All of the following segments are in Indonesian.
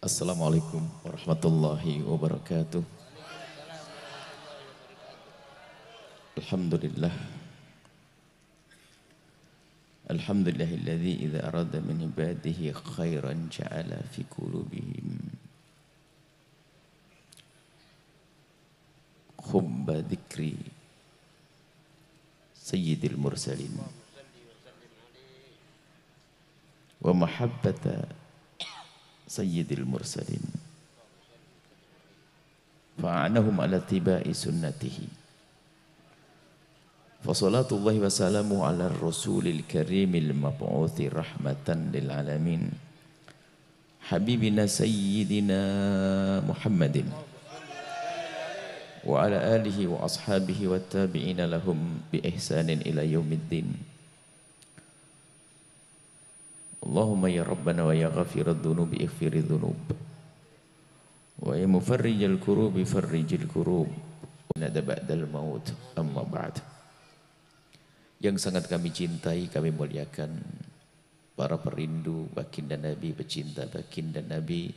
Assalamualaikum warahmatullahi wabarakatuh. Alhamdulillah. Alhamdulillahilladzi idza arada min ibadihi khairan ja'ala fi qulubihim hubba dzikri sayyidil mursalin wa mahabbata سيد المرسلين فأعنهم على اتباع سنته فصلاة الله وسلامه على الرسول الكريم المبعوث رحمة للعالمين حبيبنا سيدنا محمد وعلى آله وأصحابه والتابعين لهم بإحسان إلى يوم الدين Allahumma ya Rabbana wa ya ghafirad dhunubi ighfiri dhunub wa ya mufarrijal kurubi farrijil kurub wa nada ba'dal maut amma ba'd yang sangat kami cintai kami muliakan para perindu baginda Nabi pecinta baginda Nabi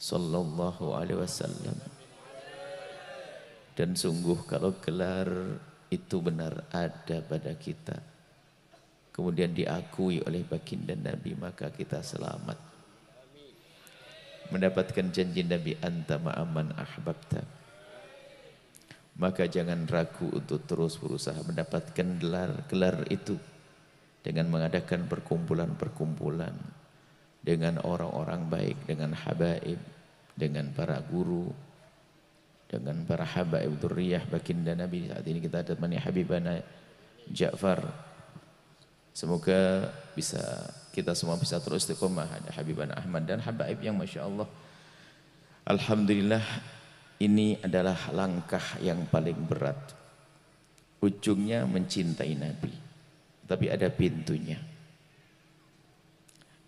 sallallahu alaihi wasallam dan sungguh kalau gelar itu benar ada pada kita kemudian diakui oleh baginda Nabi maka kita selamat mendapatkan janji Nabi anta ma'aman ahbabta maka jangan ragu untuk terus berusaha mendapatkan gelar, gelar itu dengan mengadakan perkumpulan-perkumpulan dengan orang-orang baik, dengan habaib, dengan para guru, dengan para habaib durriyah baginda Nabi saat ini kita ada temani Habibana Ja'far Semoga bisa kita semua bisa terus istiqomah ada Habiban Ahmad dan Habaib yang Masya Allah Alhamdulillah ini adalah langkah yang paling berat ujungnya mencintai Nabi tapi ada pintunya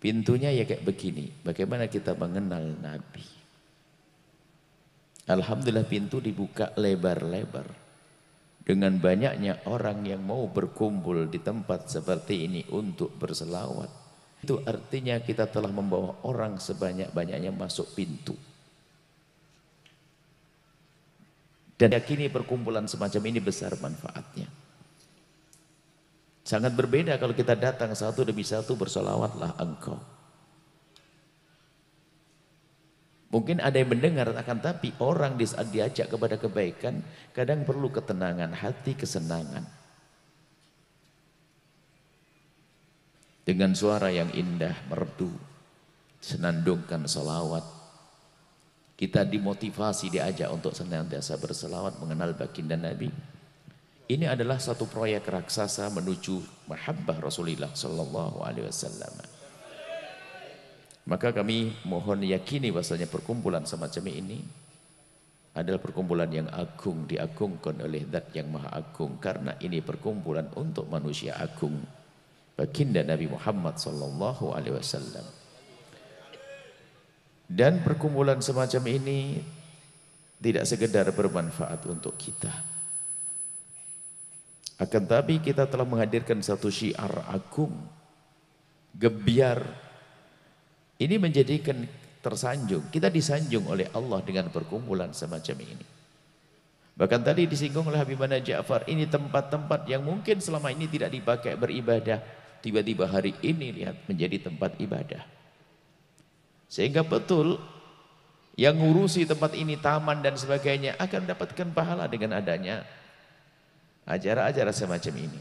pintunya ya kayak begini bagaimana kita mengenal Nabi Alhamdulillah pintu dibuka lebar-lebar dengan banyaknya orang yang mau berkumpul di tempat seperti ini untuk berselawat itu artinya kita telah membawa orang sebanyak-banyaknya masuk pintu dan yakini perkumpulan semacam ini besar manfaatnya sangat berbeda kalau kita datang satu demi satu bersolawatlah engkau Mungkin ada yang mendengar akan tapi orang diajak kepada kebaikan kadang perlu ketenangan hati, kesenangan. Dengan suara yang indah, merdu, senandungkan salawat Kita dimotivasi, diajak untuk senantiasa berselawat mengenal baginda Nabi. Ini adalah satu proyek raksasa menuju mahabbah Rasulullah Sallallahu Alaihi Wasallam. Maka kami mohon yakini bahasanya perkumpulan semacam ini adalah perkumpulan yang agung diagungkan oleh zat yang maha agung karena ini perkumpulan untuk manusia agung baginda Nabi Muhammad sallallahu alaihi wasallam dan perkumpulan semacam ini tidak sekedar bermanfaat untuk kita akan tapi kita telah menghadirkan satu syiar agung gebiar ini menjadikan tersanjung. Kita disanjung oleh Allah dengan perkumpulan semacam ini. Bahkan tadi disinggung oleh Habibana Ja'far, ini tempat-tempat yang mungkin selama ini tidak dipakai beribadah. Tiba-tiba hari ini lihat menjadi tempat ibadah. Sehingga betul yang ngurusi tempat ini, taman dan sebagainya akan mendapatkan pahala dengan adanya acara ajaran semacam ini.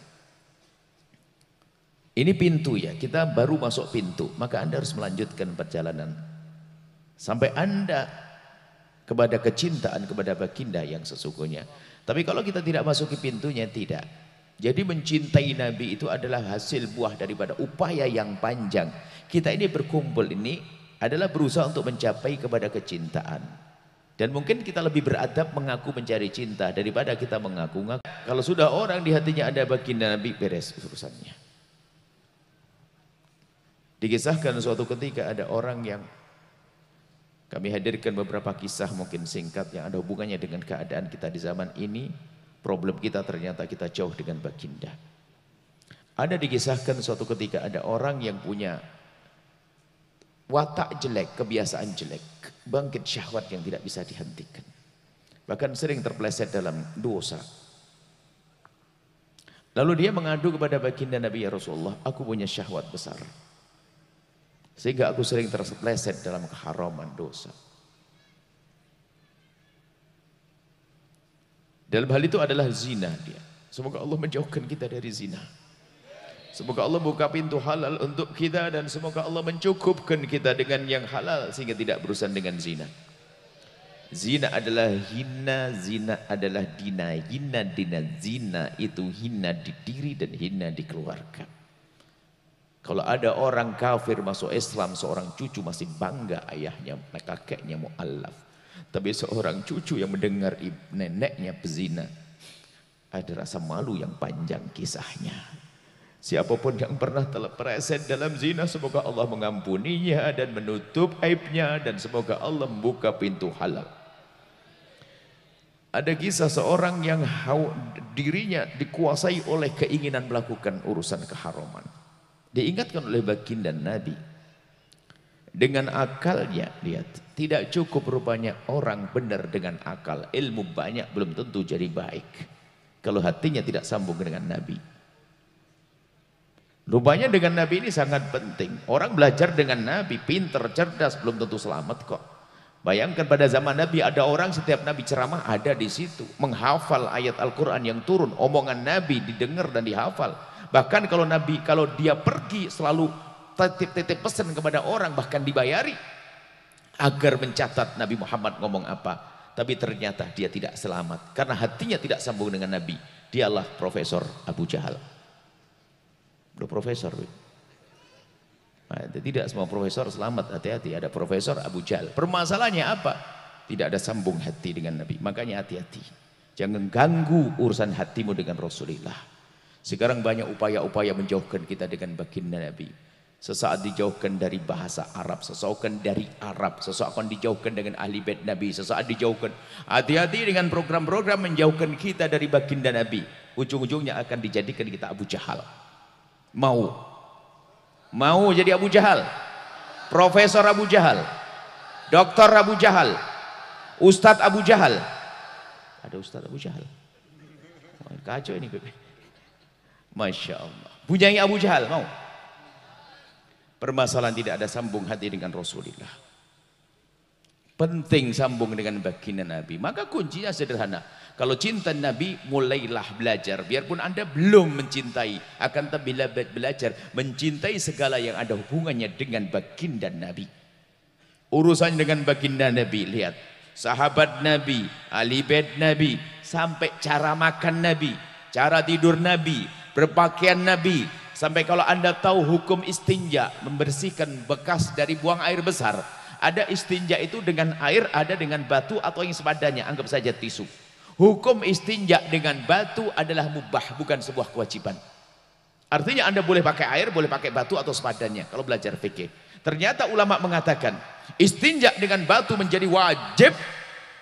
Ini pintu ya, kita baru masuk pintu, maka Anda harus melanjutkan perjalanan sampai Anda kepada kecintaan kepada baginda yang sesungguhnya. Tapi kalau kita tidak masuki pintunya tidak. Jadi mencintai Nabi itu adalah hasil buah daripada upaya yang panjang. Kita ini berkumpul ini adalah berusaha untuk mencapai kepada kecintaan. Dan mungkin kita lebih beradab mengaku mencari cinta daripada kita mengaku-ngaku. Kalau sudah orang di hatinya ada baginda Nabi beres urusannya. Dikisahkan suatu ketika ada orang yang kami hadirkan beberapa kisah mungkin singkat yang ada hubungannya dengan keadaan kita di zaman ini. Problem kita ternyata kita jauh dengan baginda. Ada dikisahkan suatu ketika ada orang yang punya watak jelek, kebiasaan jelek. Bangkit syahwat yang tidak bisa dihentikan. Bahkan sering terpleset dalam dosa. Lalu dia mengadu kepada baginda Nabi ya Rasulullah, aku punya syahwat besar. Sehingga aku sering terpleset dalam keharaman dosa. Dalam hal itu adalah zina dia. Semoga Allah menjauhkan kita dari zina. Semoga Allah buka pintu halal untuk kita dan semoga Allah mencukupkan kita dengan yang halal sehingga tidak berurusan dengan zina. Zina adalah hina, zina adalah dina, hina dina, zina itu hina di diri dan hina di keluarga. Kalau ada orang kafir masuk Islam, seorang cucu masih bangga ayahnya, kakeknya mu'allaf. Tapi seorang cucu yang mendengar neneknya pezina, ada rasa malu yang panjang kisahnya. Siapapun yang pernah terpleset dalam zina, semoga Allah mengampuninya dan menutup aibnya dan semoga Allah membuka pintu halal. Ada kisah seorang yang dirinya dikuasai oleh keinginan melakukan urusan keharuman. Diingatkan oleh baginda Nabi. Dengan akalnya, lihat. Tidak cukup rupanya orang benar dengan akal. Ilmu banyak belum tentu jadi baik. Kalau hatinya tidak sambung dengan Nabi. Rupanya dengan Nabi ini sangat penting. Orang belajar dengan Nabi, pinter, cerdas, belum tentu selamat kok. Bayangkan pada zaman Nabi ada orang setiap Nabi ceramah ada di situ, menghafal ayat Al-Qur'an yang turun, omongan Nabi didengar dan dihafal. Bahkan kalau Nabi kalau dia pergi selalu titip-titip pesan kepada orang bahkan dibayari agar mencatat Nabi Muhammad ngomong apa. Tapi ternyata dia tidak selamat karena hatinya tidak sambung dengan Nabi. Dialah Profesor Abu Jahal. Udah profesor. Nah, tidak semua profesor selamat, hati-hati. Ada profesor Abu Jahal. Permasalahannya apa? Tidak ada sambung hati dengan Nabi. Makanya hati-hati. Jangan ganggu urusan hatimu dengan Rasulullah. Sekarang banyak upaya-upaya menjauhkan kita dengan baginda Nabi. Sesaat dijauhkan dari bahasa Arab, sesaukan dari Arab, sesaukan dijauhkan dengan ahli bed Nabi, sesaat dijauhkan. Hati-hati dengan program-program menjauhkan kita dari baginda Nabi. Ujung-ujungnya akan dijadikan kita Abu Jahal. Mau. Mau jadi Abu Jahal. Profesor Abu Jahal. Doktor Abu Jahal. Ustadz Abu Jahal. Ada Ustadz Abu Jahal. Oh, kacau ini ini. Masya Allah. Bunyangi Abu Jahal, mau? Permasalahan tidak ada sambung hati dengan Rasulullah. Penting sambung dengan baginda Nabi. Maka kuncinya sederhana. Kalau cinta Nabi, mulailah belajar. Biarpun Anda belum mencintai. Akan tapi belajar. Mencintai segala yang ada hubungannya dengan baginda Nabi. Urusannya dengan baginda Nabi. Lihat. Sahabat Nabi, Ali Bed Nabi. Sampai cara makan Nabi. Cara tidur Nabi berpakaian Nabi. Sampai kalau anda tahu hukum istinja, membersihkan bekas dari buang air besar. Ada istinja itu dengan air, ada dengan batu atau yang sepadanya, anggap saja tisu. Hukum istinja dengan batu adalah mubah, bukan sebuah kewajiban. Artinya anda boleh pakai air, boleh pakai batu atau sepadanya, kalau belajar fikih. Ternyata ulama mengatakan, istinja dengan batu menjadi wajib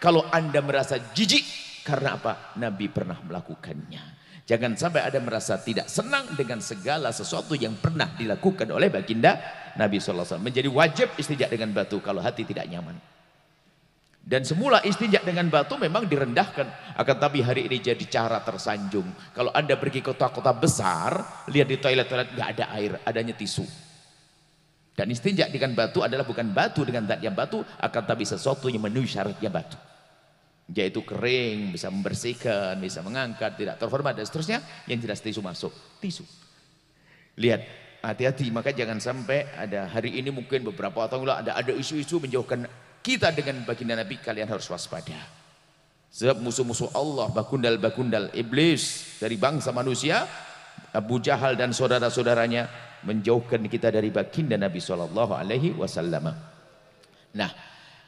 kalau anda merasa jijik karena apa? Nabi pernah melakukannya. Jangan sampai ada merasa tidak senang dengan segala sesuatu yang pernah dilakukan oleh baginda Nabi SAW. Menjadi wajib istinjak dengan batu kalau hati tidak nyaman. Dan semula istinjak dengan batu memang direndahkan. Akan tapi hari ini jadi cara tersanjung. Kalau anda pergi ke kota-kota besar, lihat di toilet-toilet nggak ada air, adanya tisu. Dan istinjak dengan batu adalah bukan batu dengan yang batu, akan tapi sesuatu yang menuhi syaratnya batu yaitu kering, bisa membersihkan, bisa mengangkat, tidak terhormat dan seterusnya yang jelas tisu masuk, tisu. Lihat, hati-hati maka jangan sampai ada hari ini mungkin beberapa tahun lalu ada ada isu-isu menjauhkan kita dengan baginda Nabi kalian harus waspada. Sebab musuh-musuh Allah, bakundal-bakundal iblis dari bangsa manusia, Abu Jahal dan saudara-saudaranya menjauhkan kita dari baginda Nabi saw. Nah,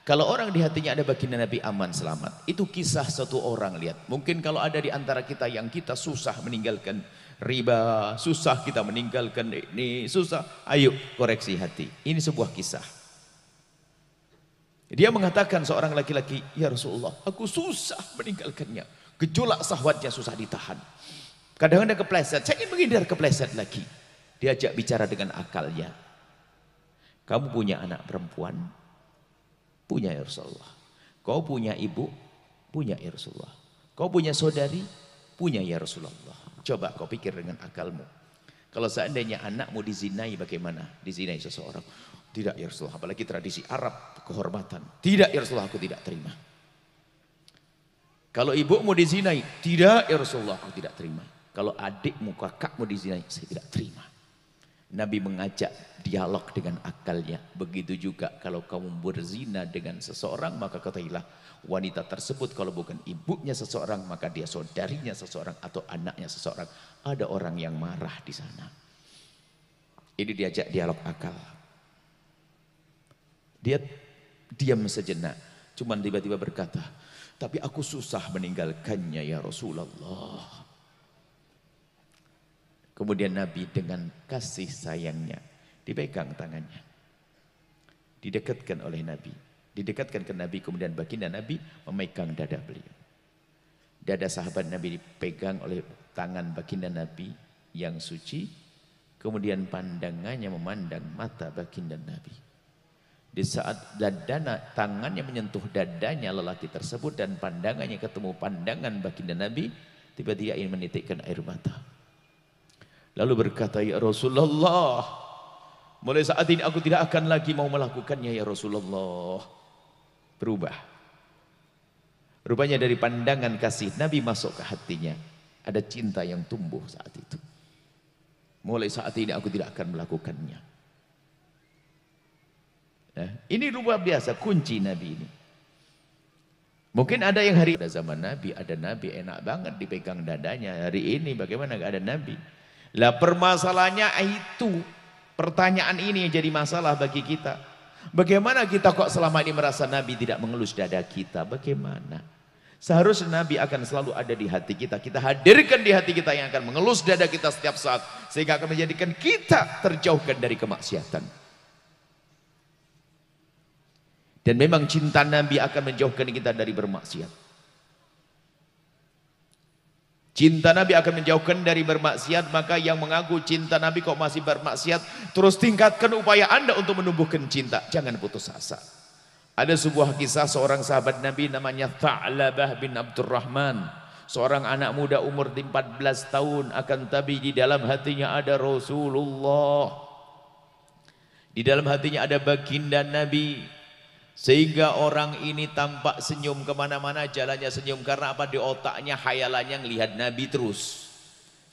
kalau orang di hatinya ada baginda Nabi aman selamat. Itu kisah satu orang lihat. Mungkin kalau ada di antara kita yang kita susah meninggalkan riba, susah kita meninggalkan ini, susah. Ayo koreksi hati. Ini sebuah kisah. Dia mengatakan seorang laki-laki, "Ya Rasulullah, aku susah meninggalkannya. Gejolak sahwatnya susah ditahan. Kadang-kadang kepleset, saya ingin menghindar kepleset lagi." Diajak bicara dengan akalnya. Kamu punya anak perempuan, Punya ya Rasulullah. Kau punya ibu? Punya ya Rasulullah. Kau punya saudari? Punya ya Rasulullah. Coba kau pikir dengan akalmu. Kalau seandainya anakmu dizinai bagaimana? Dizinai seseorang. Tidak ya Rasulullah, apalagi tradisi Arab, kehormatan. Tidak ya Rasulullah, aku tidak terima. Kalau ibumu dizinai, tidak ya Rasulullah, aku tidak terima. Kalau adikmu, kakakmu dizinai, saya tidak terima. Nabi mengajak dialog dengan akalnya. Begitu juga kalau kamu berzina dengan seseorang maka katailah wanita tersebut kalau bukan ibunya seseorang maka dia saudarinya seseorang atau anaknya seseorang. Ada orang yang marah di sana. Ini diajak dialog akal. Dia diam sejenak. Cuman tiba-tiba berkata, tapi aku susah meninggalkannya ya Rasulullah. Kemudian Nabi dengan kasih sayangnya dipegang tangannya. Didekatkan oleh Nabi. Didekatkan ke Nabi kemudian baginda Nabi memegang dada beliau. Dada sahabat Nabi dipegang oleh tangan baginda Nabi yang suci. Kemudian pandangannya memandang mata baginda Nabi. Di saat dadana, tangannya menyentuh dadanya lelaki tersebut dan pandangannya ketemu pandangan baginda Nabi. Tiba-tiba ingin menitikkan air mata. Lalu berkata, Ya Rasulullah, mulai saat ini aku tidak akan lagi mau melakukannya Ya Rasulullah. Berubah. Rupanya dari pandangan kasih Nabi masuk ke hatinya. Ada cinta yang tumbuh saat itu. Mulai saat ini aku tidak akan melakukannya. Nah, ini luar biasa kunci Nabi ini. Mungkin ada yang hari ada zaman Nabi, ada Nabi enak banget dipegang dadanya. Hari ini bagaimana gak ada Nabi? Lah permasalahannya itu, pertanyaan ini yang jadi masalah bagi kita. Bagaimana kita kok selama ini merasa Nabi tidak mengelus dada kita? Bagaimana? Seharusnya Nabi akan selalu ada di hati kita. Kita hadirkan di hati kita yang akan mengelus dada kita setiap saat. Sehingga akan menjadikan kita terjauhkan dari kemaksiatan. Dan memang cinta Nabi akan menjauhkan kita dari bermaksiat. Cinta Nabi akan menjauhkan dari bermaksiat, maka yang mengaku cinta Nabi kok masih bermaksiat, terus tingkatkan upaya Anda untuk menumbuhkan cinta. Jangan putus asa. Ada sebuah kisah seorang sahabat Nabi namanya Tha'labah bin Abdurrahman. Seorang anak muda umur 14 tahun akan tapi di dalam hatinya ada Rasulullah. Di dalam hatinya ada baginda Nabi. Sehingga orang ini tampak senyum kemana-mana jalannya senyum. Karena apa? Di otaknya, hayalannya ngelihat Nabi terus.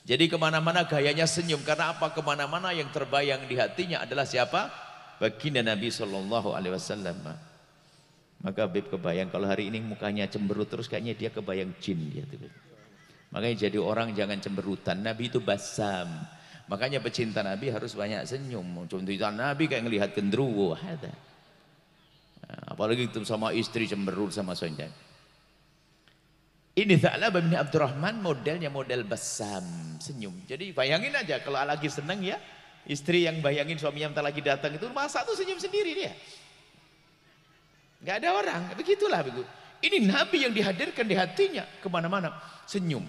Jadi kemana-mana gayanya senyum. Karena apa? Kemana-mana yang terbayang di hatinya adalah siapa? Baginda Nabi Shallallahu Alaihi Wasallam. Maka Habib kebayang kalau hari ini mukanya cemberut terus kayaknya dia kebayang jin dia tuh. Makanya jadi orang jangan cemberutan. Nabi itu basam. Makanya pecinta Nabi harus banyak senyum. Contohnya Nabi kayak ngelihat gendruwo. Ada apalagi itu sama istri cemberut sama suaminya. Ini Tha'labah bin Abdurrahman modelnya model besam, senyum. Jadi bayangin aja kalau lagi senang ya, istri yang bayangin suami yang lagi datang itu masa tuh senyum sendiri dia. Gak ada orang, begitulah begitu. Ini Nabi yang dihadirkan di hatinya kemana-mana, senyum.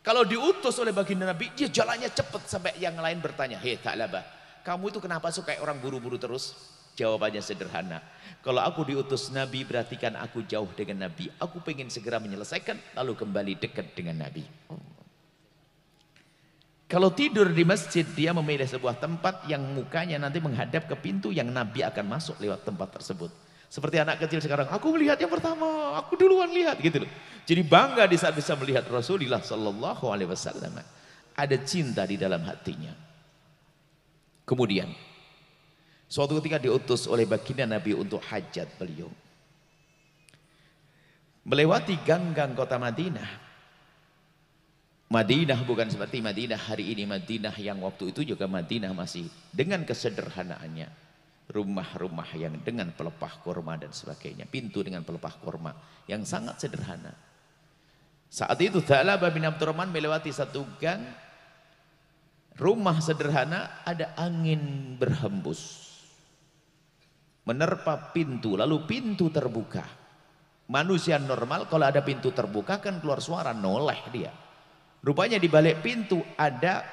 Kalau diutus oleh baginda Nabi, dia jalannya cepat sampai yang lain bertanya, hei Tha'labah, kamu itu kenapa suka orang buru-buru terus? Jawabannya sederhana, kalau aku diutus Nabi berarti kan aku jauh dengan Nabi. Aku pengen segera menyelesaikan lalu kembali dekat dengan Nabi. Kalau tidur di masjid dia memilih sebuah tempat yang mukanya nanti menghadap ke pintu yang Nabi akan masuk lewat tempat tersebut. Seperti anak kecil sekarang, aku melihat yang pertama, aku duluan lihat gitu loh. Jadi bangga di saat bisa melihat Rasulullah Sallallahu Alaihi Wasallam. Ada cinta di dalam hatinya. Kemudian Suatu ketika diutus oleh baginda Nabi untuk hajat beliau. Melewati gang-gang kota Madinah. Madinah bukan seperti Madinah hari ini. Madinah yang waktu itu juga Madinah masih dengan kesederhanaannya. Rumah-rumah yang dengan pelepah kurma dan sebagainya. Pintu dengan pelepah kurma yang sangat sederhana. Saat itu Tha'labah bin Abdurrahman melewati satu gang. Rumah sederhana ada angin berhembus Menerpa pintu, lalu pintu terbuka. Manusia normal kalau ada pintu terbuka kan keluar suara, noleh dia. Rupanya di balik pintu ada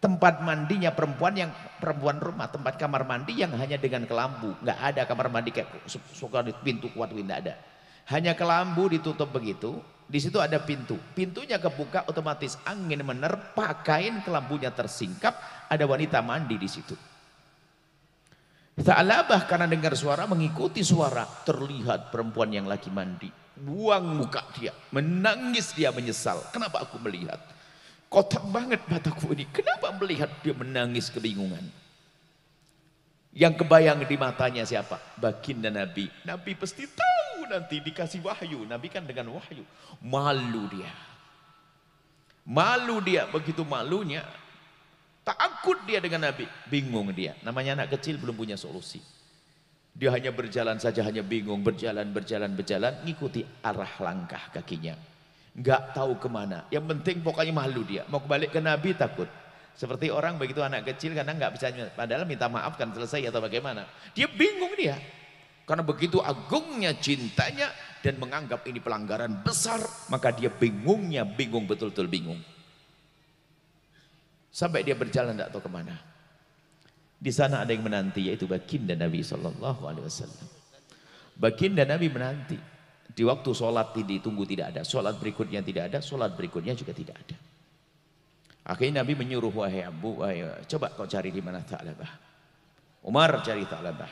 tempat mandinya perempuan yang perempuan rumah, tempat kamar mandi yang hanya dengan kelambu. nggak ada kamar mandi kayak suka di pintu kuat tidak ada. Hanya kelambu ditutup begitu, di situ ada pintu. Pintunya kebuka otomatis angin menerpa kain kelambunya tersingkap, ada wanita mandi di situ. Sa'labah karena dengar suara mengikuti suara. Terlihat perempuan yang lagi mandi. Buang muka dia. Menangis dia menyesal. Kenapa aku melihat? Kotor banget mataku ini. Kenapa melihat dia menangis kebingungan? Yang kebayang di matanya siapa? Baginda Nabi. Nabi pasti tahu nanti dikasih wahyu. Nabi kan dengan wahyu. Malu dia. Malu dia. Begitu malunya Takut dia dengan Nabi. Bingung dia. Namanya anak kecil belum punya solusi. Dia hanya berjalan saja, hanya bingung. Berjalan, berjalan, berjalan. Ngikuti arah langkah kakinya. Enggak tahu kemana. Yang penting pokoknya malu dia. Mau balik ke Nabi takut. Seperti orang begitu anak kecil karena enggak bisa. Padahal minta maaf kan selesai atau bagaimana. Dia bingung dia. Karena begitu agungnya cintanya dan menganggap ini pelanggaran besar. Maka dia bingungnya, bingung betul-betul bingung. Sampai dia berjalan tidak tahu kemana. Di sana ada yang menanti yaitu baginda Nabi Shallallahu Alaihi Wasallam. Baginda Nabi menanti. Di waktu sholat tunggu tidak ada, sholat berikutnya tidak ada, sholat berikutnya juga tidak ada. Akhirnya Nabi menyuruh wahai Abu, wahai, coba kau cari di mana Ta'labah. Umar cari Ta'labah.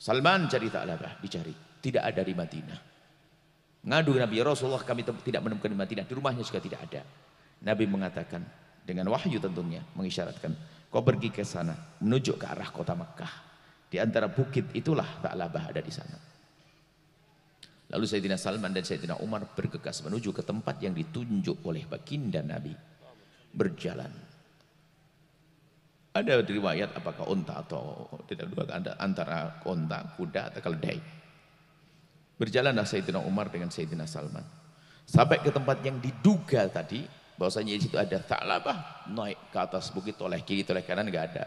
Salman cari Ta'labah, dicari. Tidak ada di Madinah. Ngadu Nabi, ya Rasulullah kami tidak menemukan di Madinah, di rumahnya juga tidak ada. Nabi mengatakan, dengan wahyu tentunya mengisyaratkan kau pergi ke sana menuju ke arah kota Mekah di antara bukit itulah Ba'labah ada di sana lalu Sayyidina Salman dan Sayyidina Umar bergegas menuju ke tempat yang ditunjuk oleh baginda Nabi berjalan ada riwayat apakah unta atau tidak dua antara unta kuda atau keledai berjalanlah Sayyidina Umar dengan Sayyidina Salman sampai ke tempat yang diduga tadi bahwasanya di situ ada Thalabah naik ke atas bukit oleh kiri oleh kanan nggak ada.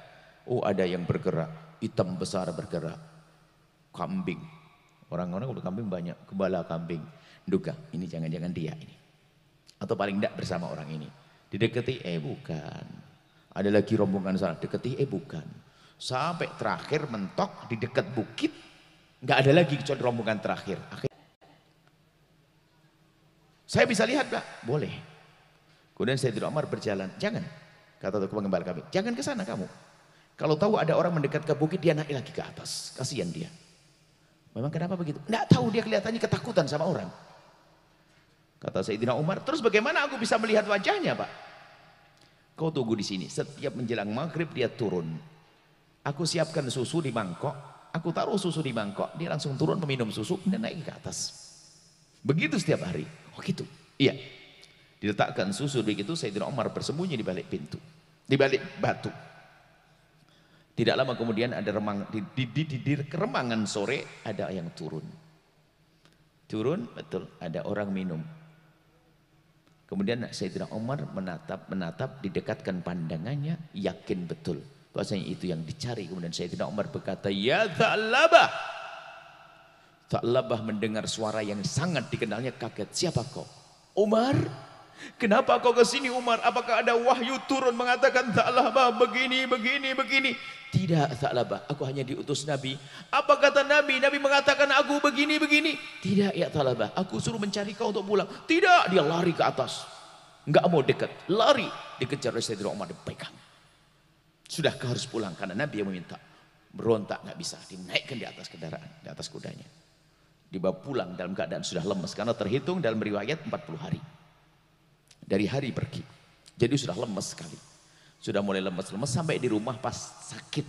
Oh ada yang bergerak, hitam besar bergerak, kambing. Orang-orang kalau kambing banyak, kebala kambing. Duga, ini jangan-jangan dia ini. Atau paling tidak bersama orang ini. Dideketi, eh bukan. Ada lagi rombongan sana, deketi, eh bukan. Sampai terakhir mentok di dekat bukit, nggak ada lagi kecuali rombongan terakhir. Akhirnya, saya bisa lihat, Pak. Boleh. Kemudian Sayyidina Umar berjalan, jangan. Kata pengembala kami, jangan ke sana kamu. Kalau tahu ada orang mendekat ke bukit, dia naik lagi ke atas. Kasihan dia. Memang kenapa begitu? Tidak tahu dia kelihatannya ketakutan sama orang. Kata Sayyidina Umar, terus bagaimana aku bisa melihat wajahnya pak? Kau tunggu di sini, setiap menjelang maghrib dia turun. Aku siapkan susu di mangkok, aku taruh susu di mangkok, dia langsung turun meminum susu, dan naik ke atas. Begitu setiap hari. Oh gitu? Iya. Diletakkan susu begitu Sayyidina Umar bersembunyi di balik pintu, di balik batu. Tidak lama kemudian ada remang di, di, di, di, di keremangan sore ada yang turun. Turun betul ada orang minum. Kemudian Sayyidina Umar menatap menatap didekatkan pandangannya yakin betul bahwasanya itu yang dicari. Kemudian Sayyidina Umar berkata, "Ya tak Tha'labah mendengar suara yang sangat dikenalnya kaget, "Siapa kau?" "Umar." Kenapa kau ke sini Umar? Apakah ada wahyu turun mengatakan Tha'labah begini, begini, begini? Tidak Tha'labah, aku hanya diutus Nabi. Apa kata Nabi? Nabi mengatakan aku begini, begini. Tidak ya Tha'labah, aku suruh mencari kau untuk pulang. Tidak, dia lari ke atas. Enggak mau dekat, lari. Dikejar oleh Sayyidina Umar, dipegang. Sudah kau harus pulang karena Nabi yang meminta. Berontak nggak bisa, dinaikkan di atas kendaraan, di atas kudanya. Dibawa pulang dalam keadaan sudah lemas karena terhitung dalam riwayat 40 hari. Dari hari pergi. Jadi sudah lemes sekali. Sudah mulai lemes-lemes sampai di rumah pas sakit.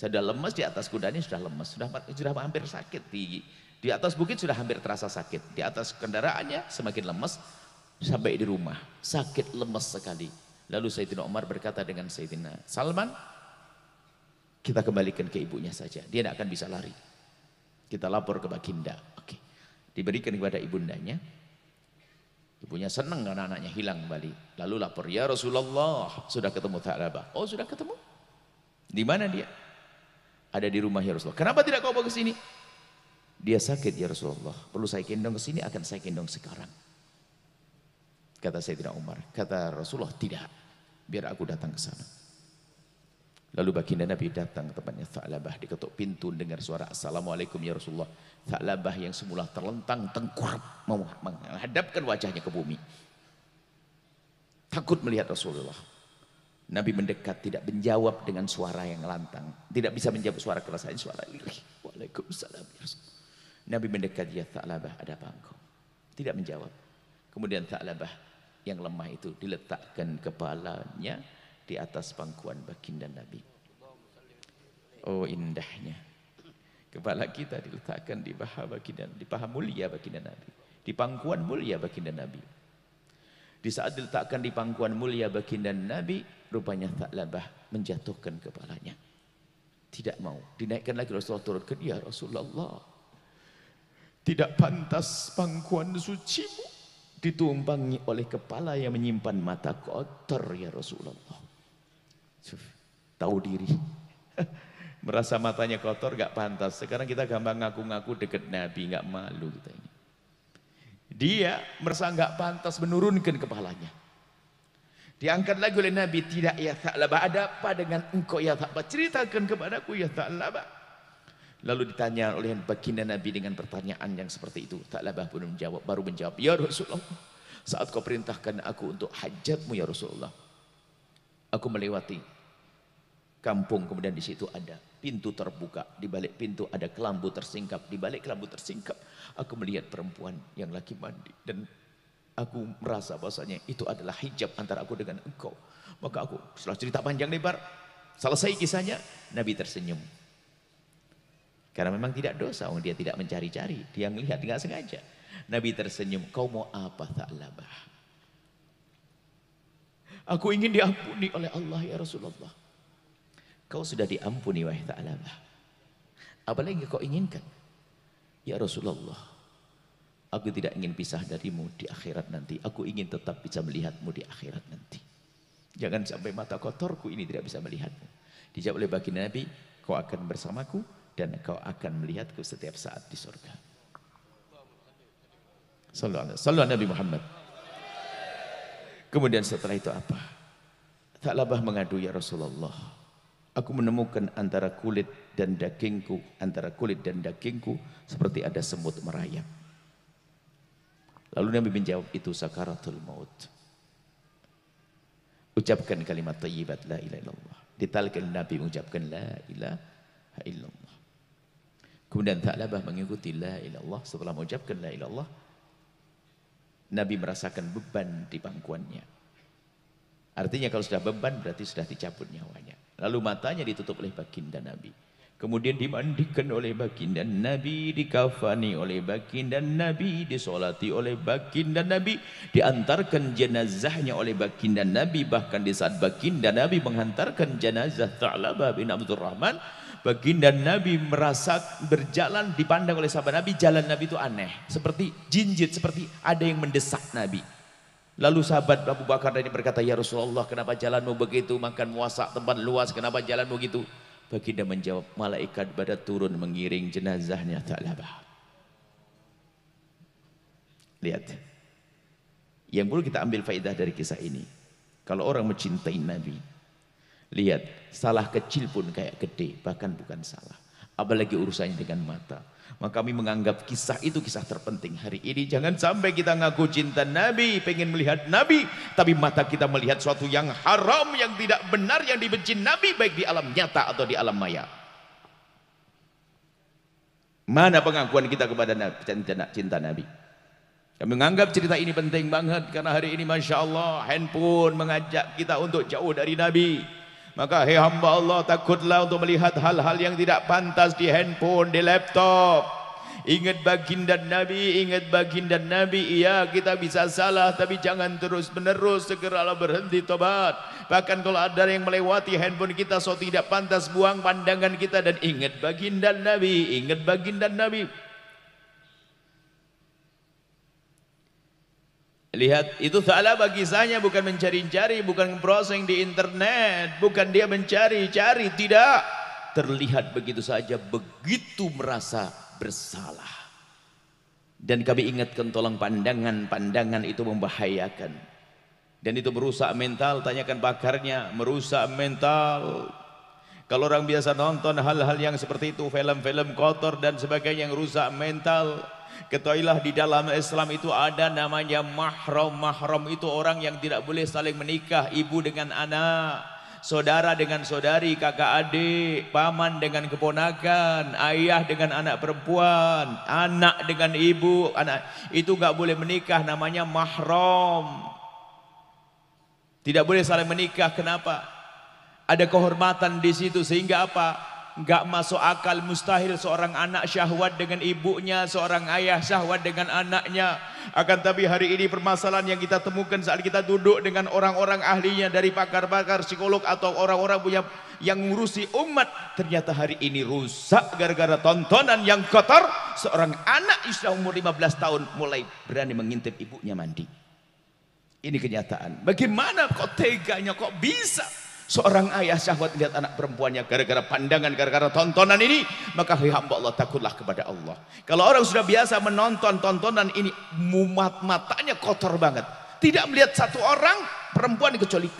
Sudah lemes di atas kudanya sudah lemes. Sudah, sudah hampir sakit. Di, di atas bukit sudah hampir terasa sakit. Di atas kendaraannya semakin lemes. Sampai di rumah. Sakit lemes sekali. Lalu Sayyidina Umar berkata dengan Sayyidina Salman. Kita kembalikan ke ibunya saja. Dia tidak akan bisa lari. Kita lapor ke Baginda. Oke. Diberikan kepada ibundanya. Ibunya senang karena anaknya hilang kembali. Lalu lapor, ya Rasulullah, sudah ketemu Tha'labah. Oh sudah ketemu? Di mana dia? Ada di rumah ya Rasulullah. Kenapa tidak kau bawa ke sini? Dia sakit ya Rasulullah. Perlu saya gendong ke sini, akan saya gendong sekarang. Kata Sayyidina Umar, kata Rasulullah, tidak. Biar aku datang ke sana. Lalu baginda Nabi datang ke tempatnya Tha'labah diketuk pintu dengar suara Assalamualaikum ya Rasulullah. Tha'labah yang semula terlentang tengkurap menghadapkan wajahnya ke bumi. Takut melihat Rasulullah. Nabi mendekat tidak menjawab dengan suara yang lantang. Tidak bisa menjawab suara keras suara lirih. Waalaikumsalam ya Nabi mendekat ya Tha'labah ada apa engkau? Tidak menjawab. Kemudian Tha'labah yang lemah itu diletakkan kepalanya di atas pangkuan baginda Nabi. Oh indahnya. Kepala kita diletakkan di paha baginda, di paha mulia baginda Nabi. Di pangkuan mulia baginda Nabi. Di saat diletakkan di pangkuan mulia baginda Nabi, rupanya Tha'labah menjatuhkan kepalanya. Tidak mau. Dinaikkan lagi Rasulullah ke Ya Rasulullah. Tidak pantas pangkuan sucimu. Ditumpangi oleh kepala yang menyimpan mata kotor ya Rasulullah. Tahu diri. Merasa matanya kotor gak pantas. Sekarang kita gampang ngaku-ngaku deket Nabi, gak malu kita ini. Dia merasa gak pantas menurunkan kepalanya. Diangkat lagi oleh Nabi, tidak ya laba ada apa dengan engkau ya laba Ceritakan kepadaku ya laba Lalu ditanya oleh baginda Nabi dengan pertanyaan yang seperti itu. tak laba pun menjawab, baru menjawab, ya Rasulullah. Saat kau perintahkan aku untuk hajatmu ya Rasulullah. Aku melewati kampung kemudian di situ ada pintu terbuka di balik pintu ada kelambu tersingkap di balik kelambu tersingkap aku melihat perempuan yang lagi mandi dan aku merasa bahasanya itu adalah hijab antara aku dengan engkau maka aku setelah cerita panjang lebar selesai kisahnya Nabi tersenyum karena memang tidak dosa orang dia tidak mencari-cari dia melihat tidak sengaja Nabi tersenyum kau mau apa labah aku ingin diampuni oleh Allah ya Rasulullah Kau sudah diampuni wahai ta'ala. Apalagi kau inginkan? Ya Rasulullah, aku tidak ingin pisah darimu di akhirat nanti. Aku ingin tetap bisa melihatmu di akhirat nanti. Jangan sampai mata kotorku ini tidak bisa melihatmu. Dijawab oleh baginda Nabi, kau akan bersamaku dan kau akan melihatku setiap saat di surga. salam Nabi Muhammad. Kemudian setelah itu apa? Ta'labah mengadu ya Rasulullah. Aku menemukan antara kulit dan dagingku, antara kulit dan dagingku seperti ada semut merayap. Lalu Nabi menjawab itu sakaratul maut. Ucapkan kalimat tayyibat la ilaha illallah. Ditalkan Nabi mengucapkan la ilaha illallah. Kemudian Tha'labah mengikuti la ilallah. Setelah mengucapkan la ilallah, Nabi merasakan beban di pangkuannya. Artinya kalau sudah beban berarti sudah dicabut nyawanya. Lalu matanya ditutup oleh baginda Nabi. Kemudian dimandikan oleh baginda Nabi, dikafani oleh baginda Nabi, disolati oleh baginda Nabi, diantarkan jenazahnya oleh baginda Nabi. Bahkan di saat baginda Nabi menghantarkan jenazah Ta'labah bin Abdurrahman, baginda Nabi merasa berjalan dipandang oleh sahabat Nabi, jalan Nabi itu aneh. Seperti jinjit, seperti ada yang mendesak Nabi. Lalu sahabat Abu Bakar ini berkata, Ya Rasulullah kenapa jalanmu begitu, makan muasa tempat luas, kenapa jalanmu begitu? Baginda menjawab, malaikat pada turun mengiring jenazahnya Ta'labah. Lihat. Yang perlu kita ambil faedah dari kisah ini. Kalau orang mencintai Nabi, lihat, salah kecil pun kayak gede, bahkan bukan salah apalagi urusannya dengan mata. Maka kami menganggap kisah itu kisah terpenting hari ini. Jangan sampai kita ngaku cinta Nabi, pengen melihat Nabi, tapi mata kita melihat suatu yang haram, yang tidak benar, yang dibenci Nabi, baik di alam nyata atau di alam maya. Mana pengakuan kita kepada cinta, cinta Nabi? Kami menganggap cerita ini penting banget karena hari ini Masya Allah handphone mengajak kita untuk jauh dari Nabi. Maka hei hamba Allah takutlah untuk melihat hal-hal yang tidak pantas di handphone, di laptop. Ingat baginda Nabi, ingat baginda Nabi. Ia kita bisa salah tapi jangan terus menerus segeralah berhenti tobat. Bahkan kalau ada yang melewati handphone kita so tidak pantas buang pandangan kita dan ingat baginda Nabi, ingat baginda Nabi. Lihat, itu salah bagi saya bukan mencari-cari, bukan browsing di internet, bukan dia mencari-cari, tidak. Terlihat begitu saja, begitu merasa bersalah. Dan kami ingatkan tolong pandangan-pandangan itu membahayakan. Dan itu merusak mental, tanyakan pakarnya, merusak mental. Kalau orang biasa nonton hal-hal yang seperti itu, film-film kotor dan sebagainya yang rusak mental, Ketahuilah di dalam Islam itu ada namanya mahram. Mahram itu orang yang tidak boleh saling menikah ibu dengan anak. Saudara dengan saudari, kakak adik, paman dengan keponakan, ayah dengan anak perempuan, anak dengan ibu, anak itu enggak boleh menikah namanya mahram. Tidak boleh saling menikah. Kenapa? Ada kehormatan di situ sehingga apa? Enggak masuk akal mustahil seorang anak syahwat dengan ibunya, seorang ayah syahwat dengan anaknya. Akan tapi hari ini permasalahan yang kita temukan saat kita duduk dengan orang-orang ahlinya dari pakar-pakar psikolog atau orang-orang punya yang ngurusi umat ternyata hari ini rusak gara-gara tontonan yang kotor seorang anak usia umur 15 tahun mulai berani mengintip ibunya mandi ini kenyataan bagaimana kok teganya kok bisa Seorang ayah syahwat lihat anak perempuannya gara-gara pandangan, gara-gara tontonan ini, maka hai hamba Allah takutlah kepada Allah. Kalau orang sudah biasa menonton tontonan ini, mumat matanya kotor banget. Tidak melihat satu orang perempuan kecuali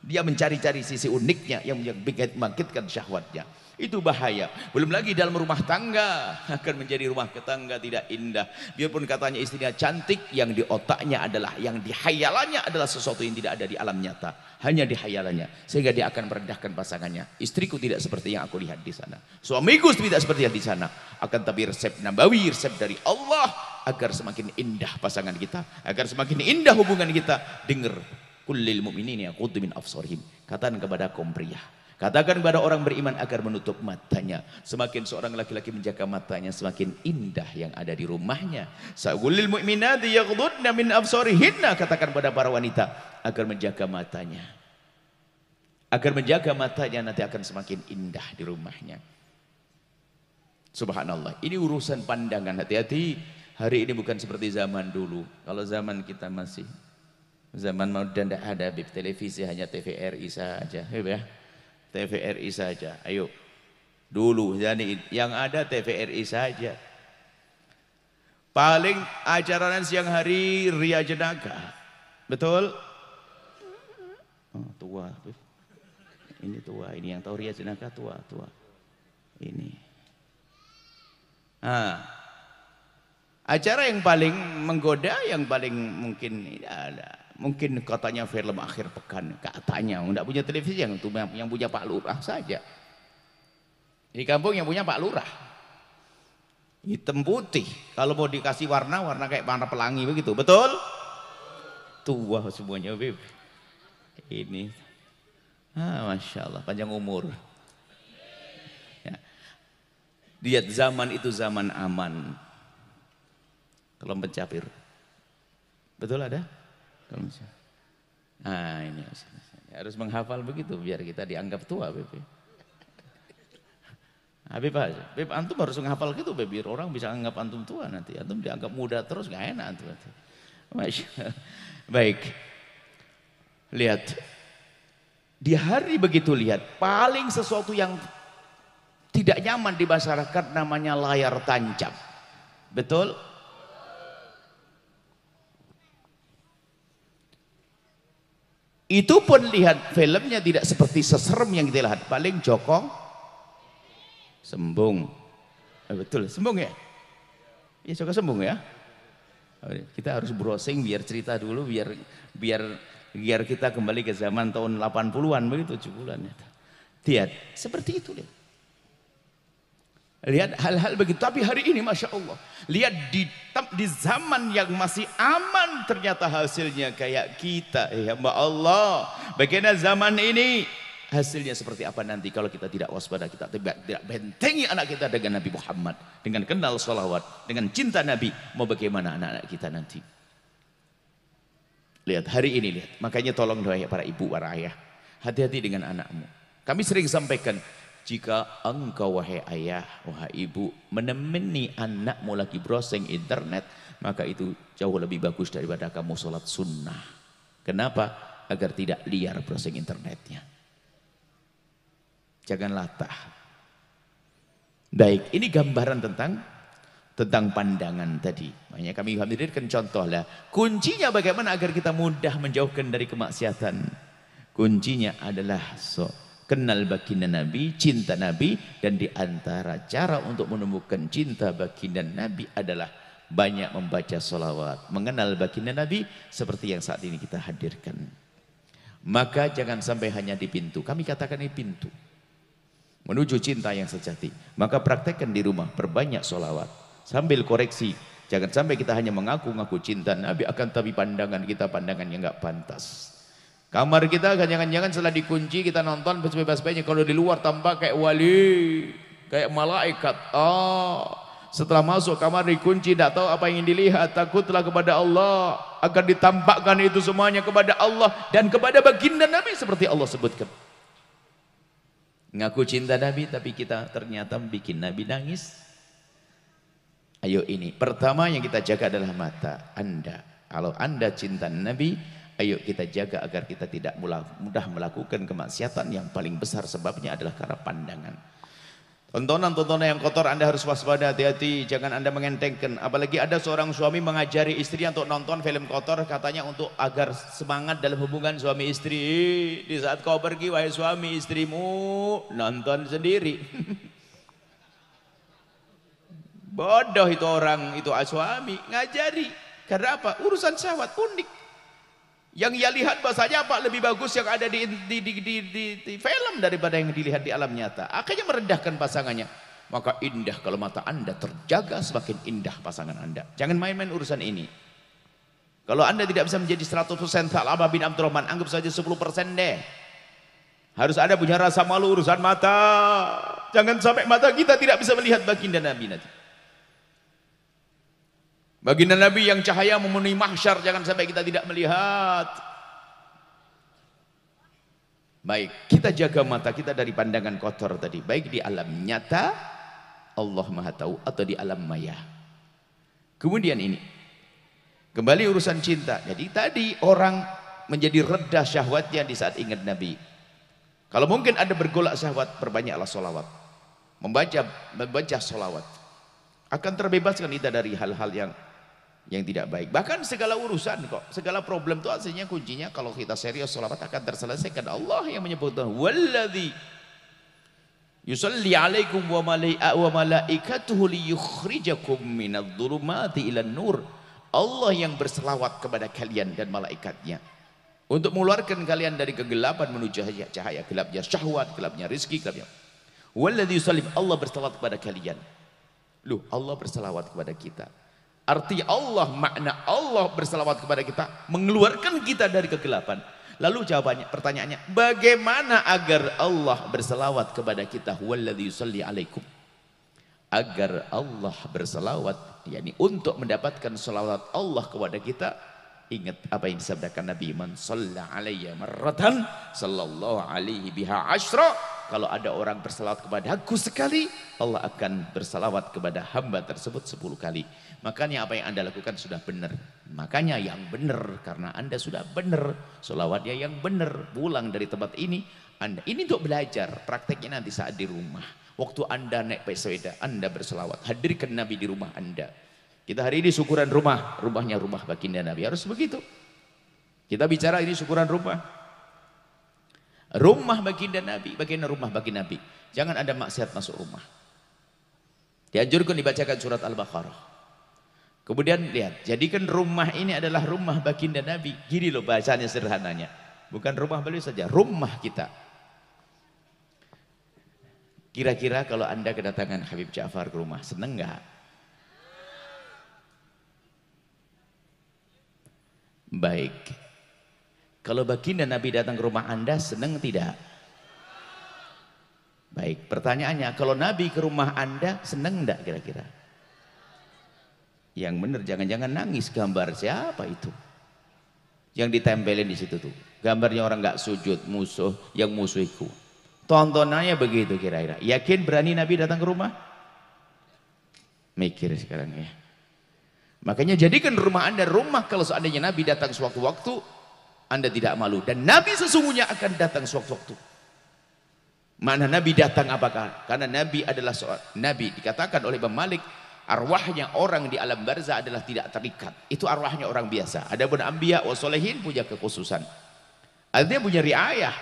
dia mencari-cari sisi uniknya yang membangkitkan syahwatnya. Itu bahaya. Belum lagi dalam rumah tangga akan menjadi rumah tangga tidak indah. Biarpun katanya istrinya cantik, yang di otaknya adalah yang di hayalannya adalah sesuatu yang tidak ada di alam nyata, hanya di hayalannya. Sehingga dia akan merendahkan pasangannya. Istriku tidak seperti yang aku lihat di sana. Suamiku tidak seperti yang di sana. Akan tapi resep nabawi, resep dari Allah agar semakin indah pasangan kita, agar semakin indah hubungan kita. Dengar kullil mu'minina ya min afsorhim. Katakan kepada kaum Katakan kepada orang beriman agar menutup matanya. Semakin seorang laki-laki menjaga matanya, semakin indah yang ada di rumahnya. Sa'ulil mu'minati yaghdudna min absarihinna. Katakan kepada para wanita agar menjaga matanya. Agar menjaga matanya nanti akan semakin indah di rumahnya. Subhanallah. Ini urusan pandangan. Hati-hati. Hari ini bukan seperti zaman dulu. Kalau zaman kita masih zaman mau dan tidak ada bib televisi hanya TVRI saja, ya. TVRI saja. Ayo. Dulu jadi yang ada TVRI saja. Paling ajaran siang hari ria jenaka. Betul? Oh, tua. Ini tua, ini yang tahu ria jenaka tua, tua. Ini. Ah. Acara yang paling menggoda, yang paling mungkin ada Mungkin katanya film akhir pekan, katanya enggak punya televisi yang yang punya Pak Lurah saja. Di kampung yang punya Pak Lurah. Hitam putih. Kalau mau dikasih warna, warna kayak warna pelangi begitu, betul? Tua semuanya, Ini. Ah, Masya Allah, panjang umur. Ya. Lihat zaman itu zaman aman. Kalau pencapir. Betul ada? Kalau misalnya. Nah ini harus menghafal begitu biar kita dianggap tua Beb. Habib nah, aja. Beb antum harus menghafal gitu Beb biar orang bisa anggap antum tua nanti. Antum dianggap muda terus gak enak antum nanti. Masya Baik. Lihat. Di hari begitu lihat paling sesuatu yang tidak nyaman di masyarakat namanya layar tancap. Betul? Itu pun lihat filmnya tidak seperti seserem yang kita lihat. Paling Joko Sembung. Eh, betul, Sembung ya? Ya Joko Sembung ya. Oh, iya. Kita harus browsing biar cerita dulu biar biar biar kita kembali ke zaman tahun 80-an begitu, 70-an. Lihat, seperti itu lihat. Lihat hal-hal begitu. Tapi hari ini Masya Allah. Lihat di, di zaman yang masih aman ternyata hasilnya kayak kita. Eh, ya Mbak Allah. Bagaimana zaman ini? Hasilnya seperti apa nanti kalau kita tidak waspada. Kita tidak, tidak bentengi anak kita dengan Nabi Muhammad. Dengan kenal salawat. Dengan cinta Nabi. Mau bagaimana anak-anak kita nanti. Lihat hari ini lihat. Makanya tolong doa ya para ibu, para ayah. Hati-hati dengan anakmu. Kami sering sampaikan jika engkau wahai ayah, wahai ibu menemani anakmu lagi browsing internet, maka itu jauh lebih bagus daripada kamu sholat sunnah. Kenapa? Agar tidak liar browsing internetnya. Jangan latah. Baik, ini gambaran tentang tentang pandangan tadi. Makanya kami hadirkan contoh lah. Kuncinya bagaimana agar kita mudah menjauhkan dari kemaksiatan. Kuncinya adalah so kenal baginda Nabi, cinta Nabi dan diantara cara untuk menemukan cinta baginda Nabi adalah banyak membaca solawat, mengenal baginda Nabi seperti yang saat ini kita hadirkan. Maka jangan sampai hanya di pintu, kami katakan ini pintu menuju cinta yang sejati. Maka praktekkan di rumah, perbanyak solawat sambil koreksi. Jangan sampai kita hanya mengaku-ngaku cinta Nabi akan tapi pandangan kita pandangan yang nggak pantas. Kamar kita jangan-jangan setelah dikunci kita nonton bebas-bebasnya kalau di luar tampak kayak wali, kayak malaikat. Oh, setelah masuk kamar dikunci tidak tahu apa yang ingin dilihat, takutlah kepada Allah akan ditampakkan itu semuanya kepada Allah dan kepada baginda Nabi seperti Allah sebutkan. Ngaku cinta Nabi tapi kita ternyata bikin Nabi nangis. Ayo ini, pertama yang kita jaga adalah mata Anda. Kalau Anda cinta Nabi, Ayo kita jaga agar kita tidak mudah melakukan kemaksiatan yang paling besar sebabnya adalah karena pandangan. Tontonan-tontonan yang kotor Anda harus waspada hati-hati, jangan Anda mengentengkan. Apalagi ada seorang suami mengajari istri untuk nonton film kotor katanya untuk agar semangat dalam hubungan suami istri. Di saat kau pergi wahai suami istrimu nonton sendiri. Bodoh itu orang, itu suami ngajari. Karena apa? Urusan syahwat unik. Yang ia lihat bahasanya apa lebih bagus yang ada di, di, di, di, di, di film daripada yang dilihat di alam nyata. Akhirnya merendahkan pasangannya. Maka indah kalau mata anda terjaga semakin indah pasangan anda. Jangan main-main urusan ini. Kalau anda tidak bisa menjadi 100% Salama bin Abdurrahman, anggap saja 10% deh. Harus ada punya rasa malu urusan mata. Jangan sampai mata kita tidak bisa melihat baginda Nabi nanti. Baginda Nabi yang cahaya memenuhi mahsyar jangan sampai kita tidak melihat. Baik, kita jaga mata kita dari pandangan kotor tadi, baik di alam nyata Allah Maha Tahu atau di alam maya. Kemudian ini kembali urusan cinta. Jadi tadi orang menjadi reda syahwatnya di saat ingat Nabi. Kalau mungkin ada bergolak syahwat, perbanyaklah solawat. Membaca membaca solawat akan terbebaskan kita dari hal-hal yang yang tidak baik. Bahkan segala urusan kok, segala problem itu aslinya kuncinya kalau kita serius sholawat akan terselesaikan. Allah yang menyebutkan waladhi yusalli alaikum wa malaikatuhu liyukhrijakum minadh-dhulumati ilan nur. Allah yang berselawat kepada kalian dan malaikatnya untuk mengeluarkan kalian dari kegelapan menuju cahaya, cahaya gelapnya syahwat, gelapnya rizki, gelapnya. Waladhi yusalli Allah berselawat kepada kalian. Loh, Allah berselawat kepada kita. Arti Allah, makna Allah berselawat kepada kita, mengeluarkan kita dari kegelapan. Lalu jawabannya, pertanyaannya, bagaimana agar Allah berselawat kepada kita? Walladhi yusalli alaikum. Agar Allah berselawat, yakni untuk mendapatkan selawat Allah kepada kita, ingat apa yang disabdakan Nabi man salla alaiya marratan sallallahu alaihi biha ashra. kalau ada orang berselawat kepada aku sekali Allah akan berselawat kepada hamba tersebut sepuluh kali Makanya apa yang Anda lakukan sudah benar. Makanya yang benar karena Anda sudah benar. Selawatnya yang benar. Pulang dari tempat ini. Anda ini untuk belajar prakteknya nanti saat di rumah. Waktu Anda naik pesepeda, Anda berselawat. Hadirkan Nabi di rumah Anda. Kita hari ini syukuran rumah, rumahnya rumah baginda Nabi. Harus begitu. Kita bicara ini syukuran rumah. Rumah baginda Nabi, baginda rumah bagi Nabi. Jangan ada maksiat masuk rumah. Dianjurkan dibacakan surat Al-Baqarah. Kemudian lihat, jadikan rumah ini adalah rumah baginda Nabi. Gini loh bahasanya sederhananya. Bukan rumah beliau saja, rumah kita. Kira-kira kalau anda kedatangan Habib Ja'far ke rumah, seneng gak? Baik. Kalau baginda Nabi datang ke rumah anda, seneng tidak? Baik, pertanyaannya, kalau Nabi ke rumah anda, seneng gak kira-kira? Yang benar jangan-jangan nangis gambar siapa itu? Yang ditempelin di situ tuh. Gambarnya orang nggak sujud, musuh, yang musuhiku Tontonannya begitu kira-kira. Yakin berani Nabi datang ke rumah? Mikir sekarang ya. Makanya jadikan rumah anda rumah kalau seandainya Nabi datang sewaktu-waktu anda tidak malu dan Nabi sesungguhnya akan datang sewaktu-waktu mana Nabi datang apakah karena Nabi adalah seorang Nabi dikatakan oleh Imam Malik arwahnya orang di alam barzah adalah tidak terikat. Itu arwahnya orang biasa. pun ambia wa solehin punya kekhususan. Artinya punya riayah.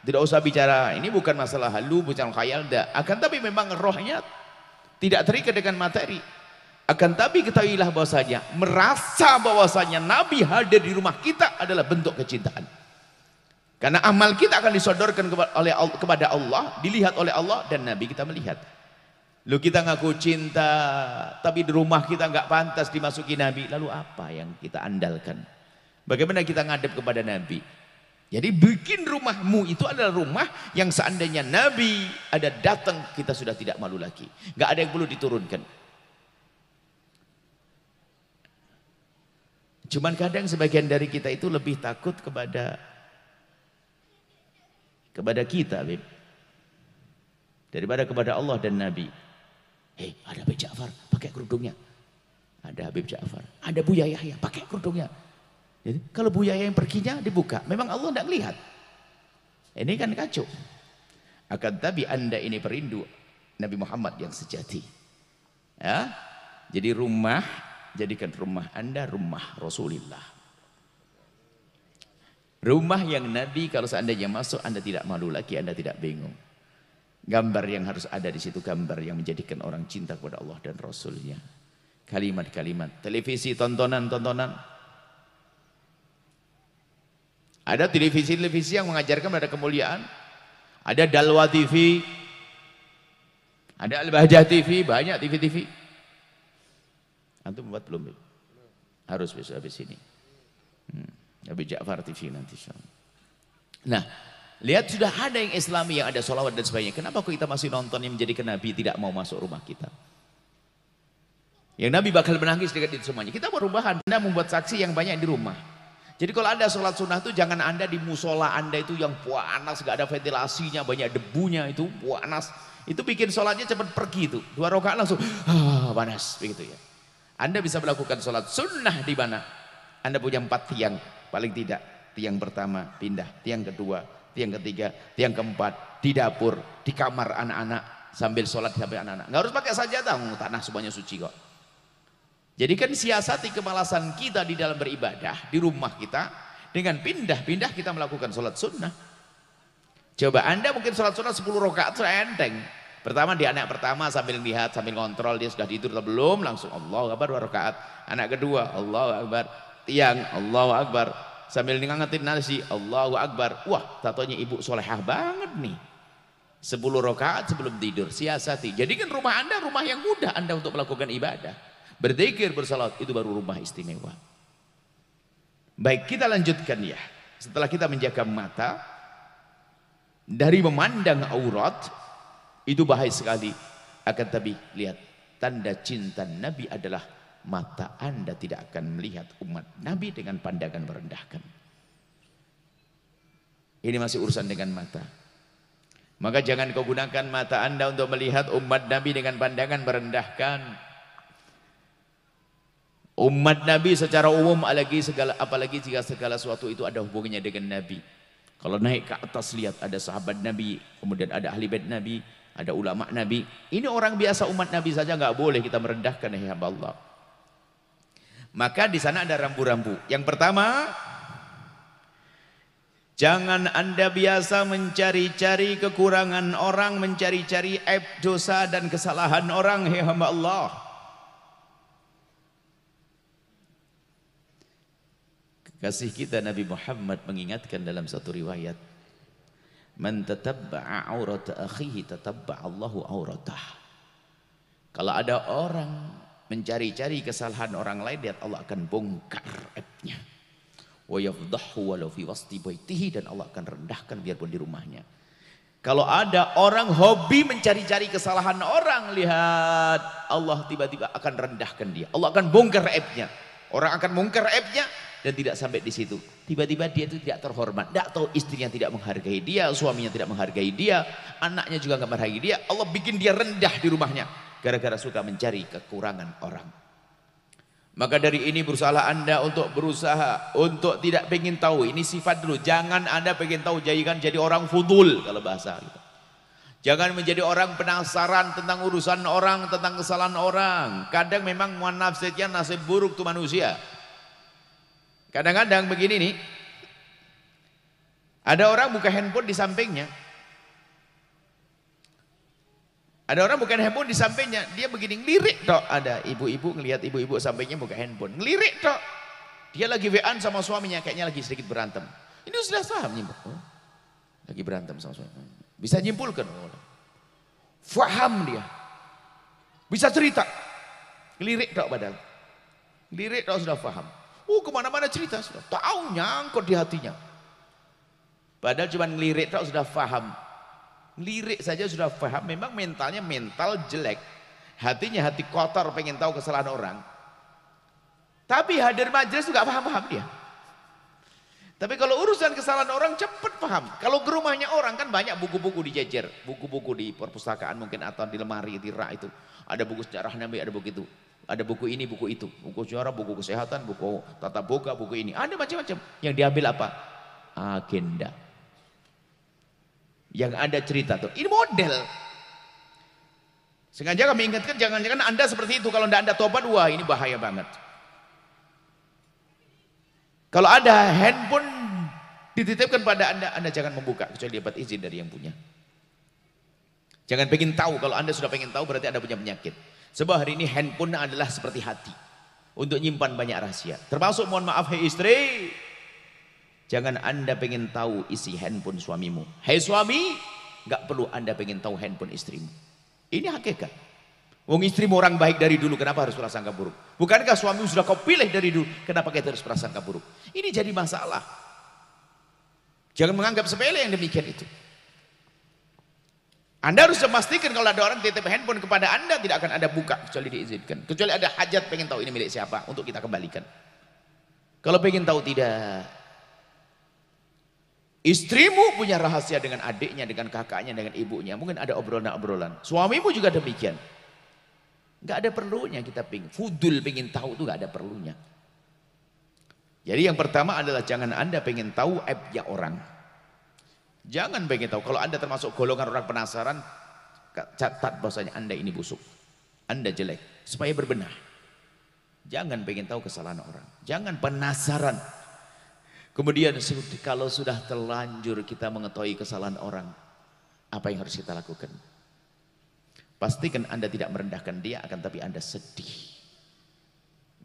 Tidak usah bicara, ini bukan masalah halu, bukan khayal, tidak. Akan tapi memang rohnya tidak terikat dengan materi. Akan tapi ketahuilah bahwasanya, merasa bahwasanya Nabi hadir di rumah kita adalah bentuk kecintaan. Karena amal kita akan disodorkan kepada Allah, dilihat oleh Allah dan Nabi kita melihat. Lu kita ngaku cinta, tapi di rumah kita nggak pantas dimasuki Nabi. Lalu apa yang kita andalkan? Bagaimana kita ngadep kepada Nabi? Jadi bikin rumahmu itu adalah rumah yang seandainya Nabi ada datang kita sudah tidak malu lagi. Nggak ada yang perlu diturunkan. Cuman kadang sebagian dari kita itu lebih takut kepada kepada kita, Bib. Daripada kepada Allah dan Nabi ada Habib Ja'far, pakai kerudungnya. Ada Habib Ja'far, ada Buya Yahya, pakai kerudungnya. Jadi kalau Buya Yahya yang perginya dibuka, memang Allah tidak melihat. Ini kan kacau. Akan tapi anda ini perindu Nabi Muhammad yang sejati. Ya? Jadi rumah, jadikan rumah anda rumah Rasulullah. Rumah yang Nabi kalau seandainya masuk anda tidak malu lagi, anda tidak bingung. Gambar yang harus ada di situ gambar yang menjadikan orang cinta kepada Allah dan Rasulnya. Kalimat-kalimat, televisi, tontonan-tontonan. Ada televisi-televisi yang mengajarkan pada kemuliaan. Ada Dalwa TV. Ada Al-Bahjah TV, banyak TV-TV. Antum buat belum? Harus besok habis ini. Hmm. Abi Ja'far TV nanti. Nah, Lihat sudah ada yang islami yang ada sholawat dan sebagainya. Kenapa kita masih nonton yang menjadikan Nabi tidak mau masuk rumah kita? Yang Nabi bakal menangis dekat itu semuanya. Kita perubahan. Anda membuat saksi yang banyak di rumah. Jadi kalau ada sholat sunnah itu jangan anda di musola anda itu yang panas, gak ada ventilasinya, banyak debunya itu panas. Itu bikin sholatnya cepat pergi itu. Dua rakaat langsung ah, panas begitu ya. Anda bisa melakukan sholat sunnah di mana? Anda punya empat tiang paling tidak. Tiang pertama pindah, tiang kedua tiang ketiga, tiang keempat, di dapur, di kamar anak-anak sambil sholat sambil anak-anak. Nggak harus pakai sajadah, oh, tanah semuanya suci kok. Jadi kan siasati kemalasan kita di dalam beribadah di rumah kita dengan pindah-pindah kita melakukan sholat sunnah. Coba anda mungkin sholat sunnah 10 rakaat sudah enteng. Pertama di anak pertama sambil lihat sambil kontrol dia sudah tidur atau belum langsung Allah kabar dua rakaat. Anak kedua Allah kabar tiang Allah kabar sambil ngangetin nasi Allahu Akbar wah tatonya ibu solehah banget nih 10 rakaat sebelum tidur siasati jadikan rumah anda rumah yang mudah anda untuk melakukan ibadah berzikir bersalat itu baru rumah istimewa baik kita lanjutkan ya setelah kita menjaga mata dari memandang aurat itu bahaya sekali akan tapi lihat tanda cinta Nabi adalah mata anda tidak akan melihat umat Nabi dengan pandangan merendahkan. Ini masih urusan dengan mata. Maka jangan kau gunakan mata anda untuk melihat umat Nabi dengan pandangan merendahkan. Umat Nabi secara umum apalagi segala apalagi jika segala sesuatu itu ada hubungannya dengan Nabi. Kalau naik ke atas lihat ada sahabat Nabi, kemudian ada ahli bait Nabi, ada ulama Nabi. Ini orang biasa umat Nabi saja nggak boleh kita merendahkan ya Allah. Maka di sana ada rambu-rambu. Yang pertama, jangan Anda biasa mencari-cari kekurangan orang, mencari-cari aib dosa dan kesalahan orang, ya hamba Allah. Kasih kita Nabi Muhammad mengingatkan dalam satu riwayat, "Man tatabba'a aurata akhihi tatabba'a Allahu auratah." Kalau ada orang mencari-cari kesalahan orang lain lihat Allah akan bongkar aibnya wa yafdahu walau fi wasti baitihi dan Allah akan rendahkan biarpun di rumahnya kalau ada orang hobi mencari-cari kesalahan orang lihat Allah tiba-tiba akan rendahkan dia Allah akan bongkar aibnya orang akan bongkar aibnya dan tidak sampai di situ. Tiba-tiba dia itu tidak terhormat. Tidak tahu istrinya tidak menghargai dia, suaminya tidak menghargai dia, anaknya juga nggak menghargai dia. Allah bikin dia rendah di rumahnya gara-gara suka mencari kekurangan orang. Maka dari ini berusaha anda untuk berusaha untuk tidak ingin tahu. Ini sifat dulu. Jangan anda ingin tahu jadikan jadi orang fudul kalau bahasa. Jangan menjadi orang penasaran tentang urusan orang, tentang kesalahan orang. Kadang memang muan nafsitnya nasib buruk tuh manusia. Kadang-kadang begini nih. Ada orang buka handphone di sampingnya. Ada orang bukan handphone di sampingnya, dia begini ngelirik tok. Ada ibu-ibu ngelihat ibu-ibu sampingnya buka handphone, ngelirik tok. Dia lagi wa sama suaminya, kayaknya lagi sedikit berantem. Ini sudah saham nyimpul. Oh, lagi berantem sama suami. Bisa nyimpulkan. Oh. Faham dia. Bisa cerita. Ngelirik tok padahal. Ngelirik tok sudah faham. Oh kemana-mana cerita sudah. Tahu nyangkut di hatinya. Padahal cuma ngelirik tok sudah faham. Lirik saja sudah paham, memang mentalnya mental jelek. Hatinya hati kotor pengen tahu kesalahan orang. Tapi hadir majelis juga paham-paham dia. Tapi kalau urusan kesalahan orang cepat paham. Kalau ke rumahnya orang kan banyak buku-buku dijejer. Buku-buku di perpustakaan mungkin atau di lemari, di rak itu. Ada buku sejarah Nabi, ada buku itu. Ada buku ini, buku itu. Buku sejarah, buku kesehatan, buku tata boga, buku ini. Ada macam-macam. Yang diambil apa? Agenda. Yang ada cerita tuh. Ini model. Sengaja kami ingatkan jangan-jangan Anda seperti itu kalau Anda tobat wah ini bahaya banget. Kalau ada handphone dititipkan pada Anda, Anda jangan membuka kecuali dapat izin dari yang punya. Jangan pengen tahu kalau Anda sudah pengen tahu berarti Anda punya penyakit. Sebab hari ini handphone adalah seperti hati untuk nyimpan banyak rahasia. Termasuk mohon maaf hei istri, Jangan anda pengen tahu isi handphone suamimu. Hei suami, nggak perlu anda pengen tahu handphone istrimu. Ini hakikat. Wong istrimu orang baik dari dulu, kenapa harus prasangka buruk? Bukankah suamimu sudah kau pilih dari dulu, kenapa kita harus prasangka buruk? Ini jadi masalah. Jangan menganggap sepele yang demikian itu. Anda harus memastikan kalau ada orang titip handphone kepada Anda tidak akan Anda buka kecuali diizinkan. Kecuali ada hajat pengen tahu ini milik siapa untuk kita kembalikan. Kalau pengen tahu tidak, Istrimu punya rahasia dengan adiknya, dengan kakaknya, dengan ibunya. Mungkin ada obrolan-obrolan. Suamimu juga demikian. Gak ada perlunya kita pingin. Fudul pingin tahu itu gak ada perlunya. Jadi yang pertama adalah jangan anda pengen tahu aibnya orang. Jangan pengen tahu. Kalau anda termasuk golongan orang penasaran, catat bahasanya anda ini busuk. Anda jelek. Supaya berbenah. Jangan pengen tahu kesalahan orang. Jangan penasaran. Kemudian kalau sudah terlanjur kita mengetahui kesalahan orang, apa yang harus kita lakukan? Pastikan Anda tidak merendahkan dia, akan tapi Anda sedih.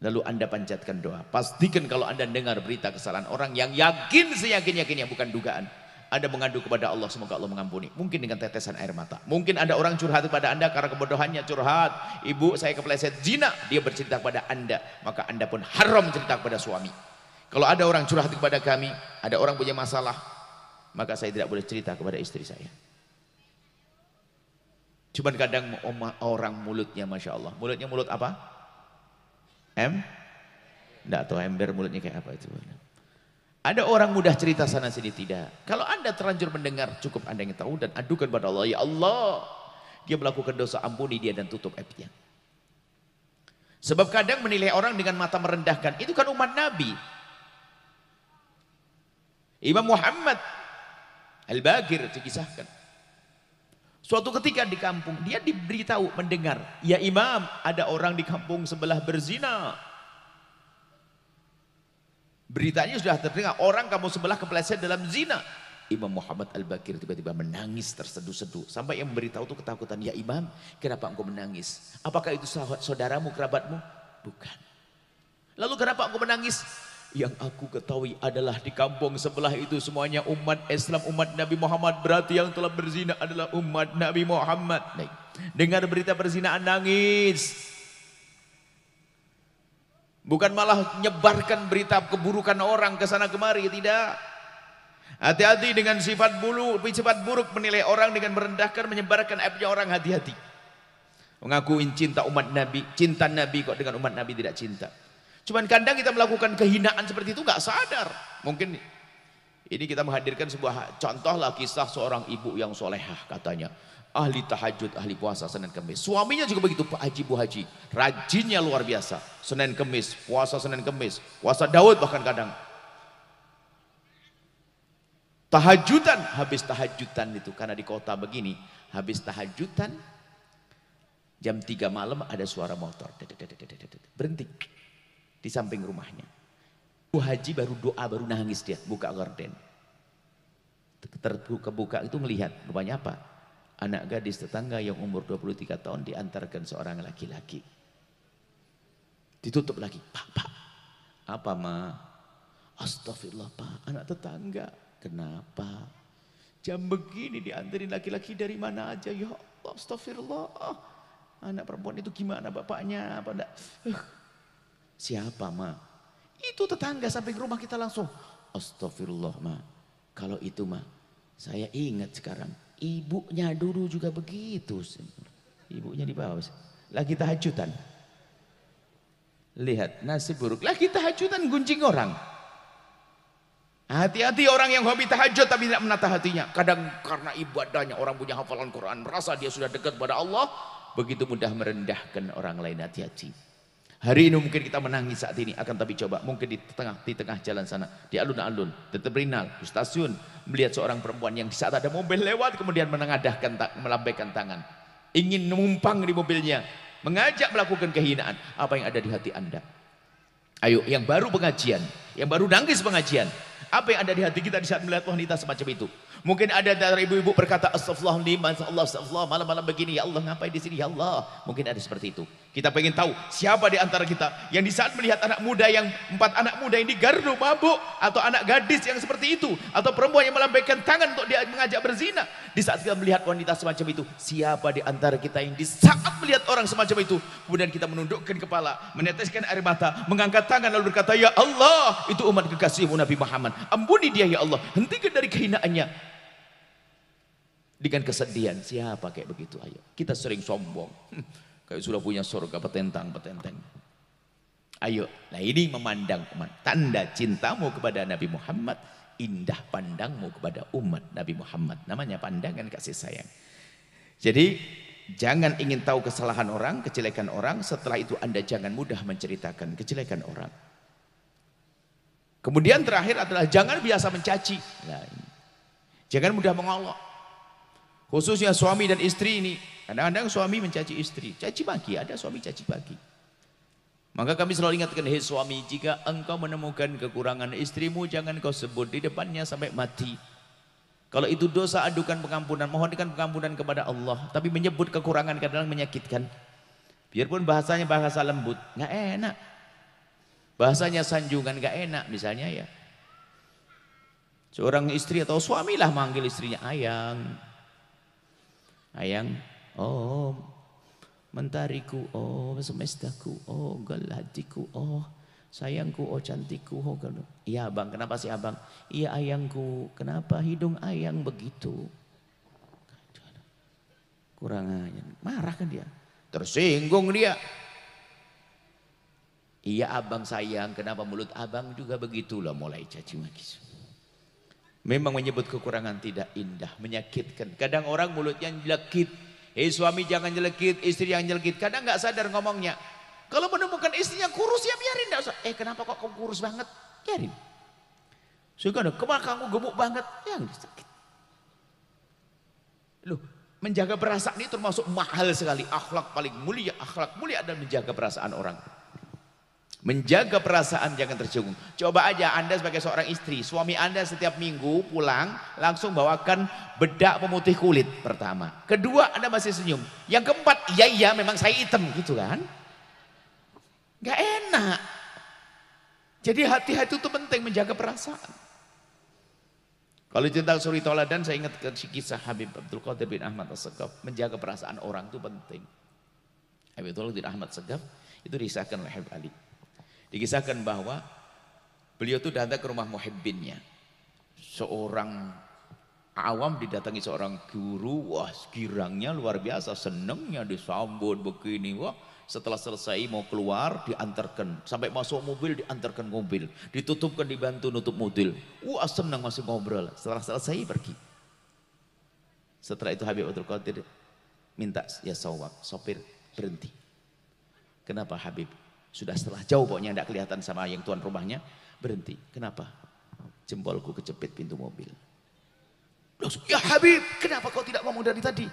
Lalu Anda panjatkan doa. Pastikan kalau Anda dengar berita kesalahan orang yang yakin seyakin-yakinnya bukan dugaan. Anda mengadu kepada Allah, semoga Allah mengampuni. Mungkin dengan tetesan air mata. Mungkin ada orang curhat kepada Anda karena kebodohannya curhat. Ibu saya kepleset zina, dia bercerita kepada Anda. Maka Anda pun haram cerita kepada suami. Kalau ada orang curhat kepada kami, ada orang punya masalah, maka saya tidak boleh cerita kepada istri saya. Cuman kadang orang mulutnya Masya Allah. Mulutnya mulut apa? M? Tidak tahu ember mulutnya kayak apa itu. Ada orang mudah cerita sana sini tidak. Kalau anda terlanjur mendengar cukup anda yang tahu dan adukan pada Allah. Ya Allah. Dia melakukan dosa ampuni dia dan tutup aibnya. Sebab kadang menilai orang dengan mata merendahkan. Itu kan umat Nabi. Imam Muhammad Al-Bagir dikisahkan. Suatu ketika di kampung, dia diberitahu mendengar, "Ya Imam, ada orang di kampung sebelah berzina." Beritanya sudah terdengar, orang kamu sebelah kepleset dalam zina. Imam Muhammad Al-Bakir tiba-tiba menangis terseduh-seduh. Sampai yang memberitahu itu ketakutan. Ya Imam, kenapa engkau menangis? Apakah itu saudaramu, kerabatmu? Bukan. Lalu kenapa engkau menangis? Yang aku ketahui adalah di kampung sebelah itu semuanya umat Islam, umat Nabi Muhammad. Berarti yang telah berzina adalah umat Nabi Muhammad. Nih, dengar berita perzinaan nangis. Bukan malah nyebarkan berita keburukan orang ke sana kemari, tidak. Hati-hati dengan sifat bulu, sifat buruk menilai orang dengan merendahkan, menyebarkan aibnya orang hati-hati. Mengakuin cinta umat Nabi, cinta Nabi kok dengan umat Nabi tidak cinta. Cuman kadang kita melakukan kehinaan seperti itu nggak sadar. Mungkin ini kita menghadirkan sebuah contoh lah kisah seorang ibu yang solehah katanya. Ahli tahajud, ahli puasa Senin Kemis. Suaminya juga begitu Pak Haji Bu Haji. Rajinnya luar biasa. Senin Kemis, puasa Senin Kemis. Puasa Daud bahkan kadang. Tahajudan, habis tahajudan itu. Karena di kota begini, habis tahajudan jam 3 malam ada suara motor. Berhenti di samping rumahnya. Bu Haji baru doa, baru nangis dia, buka gorden. Terbuka-buka itu melihat, rupanya apa? Anak gadis tetangga yang umur 23 tahun diantarkan seorang laki-laki. Ditutup lagi, pak, pak. Apa ma? Astagfirullah pak, anak tetangga. Kenapa? Jam begini diantarin laki-laki dari mana aja? Ya Allah, astagfirullah. Ah, anak perempuan itu gimana bapaknya? Apa enggak? Eh, Siapa ma? Itu tetangga sampai ke rumah kita langsung. Astagfirullah ma. Kalau itu ma. Saya ingat sekarang. Ibunya dulu juga begitu. Ibunya di bawah. Lagi tahajutan Lihat nasib buruk. Lagi tahajutan gunjing orang. Hati-hati orang yang hobi tahajud tapi tidak menata hatinya. Kadang karena ibadahnya orang punya hafalan Quran merasa dia sudah dekat pada Allah, begitu mudah merendahkan orang lain hati-hati. Hari ini mungkin kita menangis saat ini, akan tapi coba mungkin di tengah di tengah jalan sana, di alun-alun, di terminal, di stasiun, melihat seorang perempuan yang saat ada mobil lewat kemudian menengadahkan melambaikan tangan, ingin numpang di mobilnya, mengajak melakukan kehinaan. Apa yang ada di hati Anda? Ayo, yang baru pengajian, yang baru nangis pengajian, apa yang ada di hati kita di saat melihat wanita semacam itu? Mungkin ada dari ibu-ibu berkata astagfirullah, Allah, malam-malam begini, ya Allah ngapain di sini, ya Allah. Mungkin ada seperti itu. Kita pengen tahu siapa di antara kita yang di saat melihat anak muda yang empat anak muda yang digardu mabuk atau anak gadis yang seperti itu atau perempuan yang melambaikan tangan untuk dia mengajak berzina. Di saat kita melihat wanita semacam itu, siapa di antara kita yang di saat melihat orang semacam itu kemudian kita menundukkan kepala, meneteskan air mata, mengangkat tangan lalu berkata, "Ya Allah, itu umat kekasihmu Nabi Muhammad. Ampuni dia ya Allah. Hentikan dari kehinaannya." dengan kesedihan. Siapa kayak begitu? Ayo, kita sering sombong. Kayak sudah punya surga petentang petenteng. Ayo, nah ini memandang umat. Tanda cintamu kepada Nabi Muhammad, indah pandangmu kepada umat Nabi Muhammad. Namanya pandangan kasih sayang. Jadi jangan ingin tahu kesalahan orang, kejelekan orang. Setelah itu Anda jangan mudah menceritakan kejelekan orang. Kemudian terakhir adalah jangan biasa mencaci. Nah, jangan mudah mengolok. Khususnya suami dan istri ini Kadang-kadang suami mencaci istri, caci maki, ada suami caci maki. Maka kami selalu ingatkan, hei suami, jika engkau menemukan kekurangan istrimu, jangan kau sebut di depannya sampai mati. Kalau itu dosa, adukan pengampunan, mohonkan pengampunan kepada Allah. Tapi menyebut kekurangan kadang menyakitkan. Biarpun bahasanya bahasa lembut, nggak enak. Bahasanya sanjungan nggak enak misalnya ya. Seorang istri atau suamilah manggil istrinya ayang. Ayang, Oh, Mentariku oh semestaku oh galatiku, oh sayangku oh cantiku, oh kalau Iya abang kenapa sih abang? Iya ayangku kenapa hidung ayang begitu? Kurang aja marah kan dia? Tersinggung dia. Iya abang sayang kenapa mulut abang juga begitu lah mulai caci maki. Memang menyebut kekurangan tidak indah, menyakitkan. Kadang orang mulutnya nyelekit, Eh suami jangan jelekit, istri yang jelekit. Kadang nggak sadar ngomongnya. Kalau menemukan istrinya kurus ya biarin Gak usah. Eh kenapa kok kamu kurus banget? Biarin. Sehingga kenapa kamu gemuk banget? Ya sakit. Loh, menjaga perasaan ini termasuk mahal sekali. Akhlak paling mulia, akhlak mulia adalah menjaga perasaan orang. Menjaga perasaan jangan tersinggung. Coba aja Anda sebagai seorang istri, suami Anda setiap minggu pulang langsung bawakan bedak pemutih kulit pertama. Kedua Anda masih senyum. Yang keempat, iya iya memang saya hitam gitu kan. Gak enak. Jadi hati-hati itu penting menjaga perasaan. Kalau cerita suri dan saya ingat kisah Habib Abdul Qadir bin Ahmad as Menjaga perasaan orang itu penting. Habib Abdul Qadir Ahmad Segaf itu disahkan oleh Habib Ali. Dikisahkan bahwa beliau itu datang ke rumah muhibbinnya. Seorang awam didatangi seorang guru, wah girangnya luar biasa, senengnya disambut begini, wah setelah selesai mau keluar diantarkan sampai masuk mobil diantarkan mobil ditutupkan dibantu nutup mobil wah senang masih ngobrol setelah selesai pergi setelah itu Habib Abdul Qadir minta ya sawak sopir berhenti kenapa Habib sudah setelah jauh pokoknya tidak kelihatan sama yang tuan rumahnya. Berhenti. Kenapa? Jempolku kejepit pintu mobil. ya Habib, kenapa kau tidak ngomong dari tadi?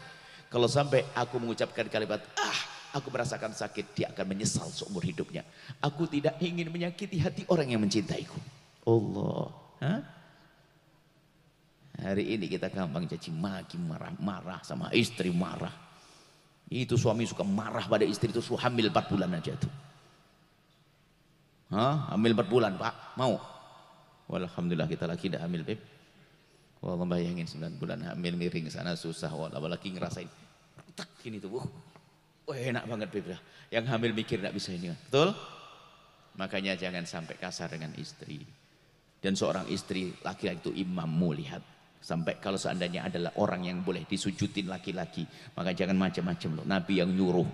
Kalau sampai aku mengucapkan kalimat, ah, aku merasakan sakit, dia akan menyesal seumur hidupnya. Aku tidak ingin menyakiti hati orang yang mencintaiku. Allah. ha? Hari ini kita gampang caci maki, marah-marah sama istri marah. Itu suami suka marah pada istri itu suhamil hamil 4 bulan aja tuh. Hah? Ambil berbulan, Pak. Mau? Walhamdulillah kita lagi dah ambil, Beb. Wallah bayangin sembilan bulan hamil miring sana susah wallah lagi ngerasain tak ini tubuh. Wah, enak banget Beb. Yang hamil mikir gak bisa ini, betul? Makanya jangan sampai kasar dengan istri. Dan seorang istri laki-laki itu imammu lihat. Sampai kalau seandainya adalah orang yang boleh disujutin laki-laki. Maka jangan macam-macam loh. Nabi yang nyuruh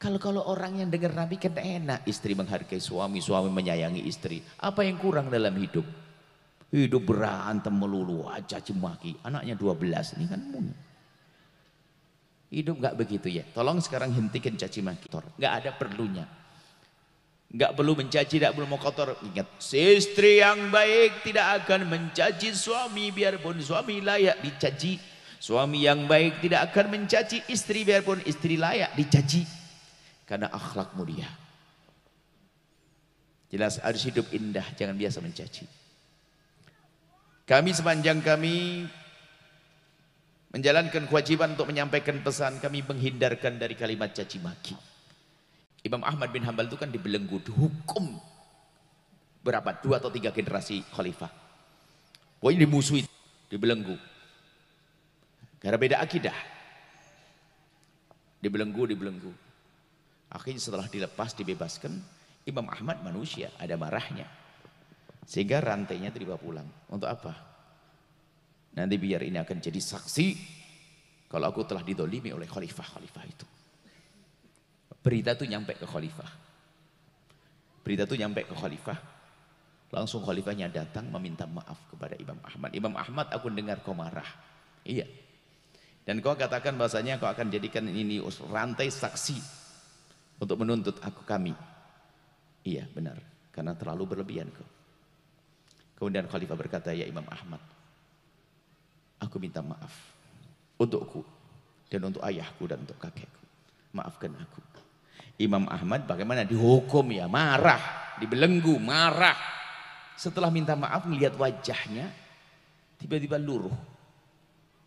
kalau-kalau orang yang dengar Nabi kan enak. Istri menghargai suami, suami menyayangi istri. Apa yang kurang dalam hidup? Hidup berantem melulu, caci maki. Anaknya 12, ini kan munya. Hidup gak begitu ya. Tolong sekarang hentikan caci maki. Gak ada perlunya. Gak perlu mencaci, gak perlu mau kotor. Ingat, istri yang baik tidak akan mencaci suami biarpun suami layak dicaci. Suami yang baik tidak akan mencaci istri biarpun istri layak dicaci karena akhlak mulia. Jelas harus hidup indah, jangan biasa mencaci. Kami sepanjang kami menjalankan kewajiban untuk menyampaikan pesan, kami menghindarkan dari kalimat caci maki. Imam Ahmad bin Hambal itu kan dibelenggu dihukum berapa dua atau tiga generasi khalifah. Pokoknya dimusuhi, dibelenggu. Karena beda akidah. Dibelenggu, dibelenggu. Akhirnya setelah dilepas, dibebaskan, Imam Ahmad manusia, ada marahnya. Sehingga rantainya terlibat pulang. Untuk apa? Nanti biar ini akan jadi saksi kalau aku telah didolimi oleh khalifah-khalifah itu. Berita itu nyampe ke khalifah. Berita itu nyampe ke khalifah. Langsung khalifahnya datang meminta maaf kepada Imam Ahmad. Imam Ahmad aku dengar kau marah. Iya. Dan kau katakan bahasanya kau akan jadikan ini rantai saksi untuk menuntut aku kami. Iya benar, karena terlalu berlebihan kau. Kemudian khalifah berkata, ya Imam Ahmad, aku minta maaf untukku dan untuk ayahku dan untuk kakekku. Maafkan aku. Imam Ahmad bagaimana dihukum ya, marah, dibelenggu, marah. Setelah minta maaf melihat wajahnya, tiba-tiba luruh.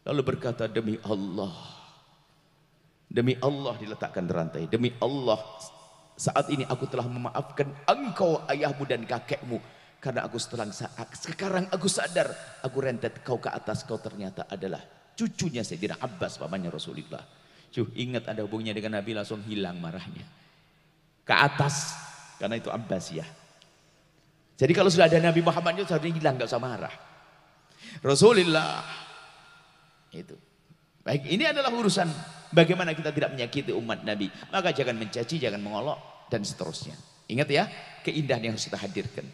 Lalu berkata, demi Allah, Demi Allah diletakkan rantai. Demi Allah saat ini aku telah memaafkan engkau ayahmu dan kakekmu. Karena aku setelah saat, sekarang aku sadar. Aku rentet kau ke atas kau ternyata adalah cucunya Sayyidina Abbas pamannya Rasulullah. Cuh ingat ada hubungnya dengan Nabi langsung hilang marahnya. Ke atas karena itu abbas ya. Jadi kalau sudah ada Nabi Muhammad itu seharusnya hilang gak usah marah. Rasulullah itu. Baik, ini adalah urusan Bagaimana kita tidak menyakiti umat Nabi. Maka jangan mencaci, jangan mengolok dan seterusnya. Ingat ya, keindahan yang harus kita hadirkan.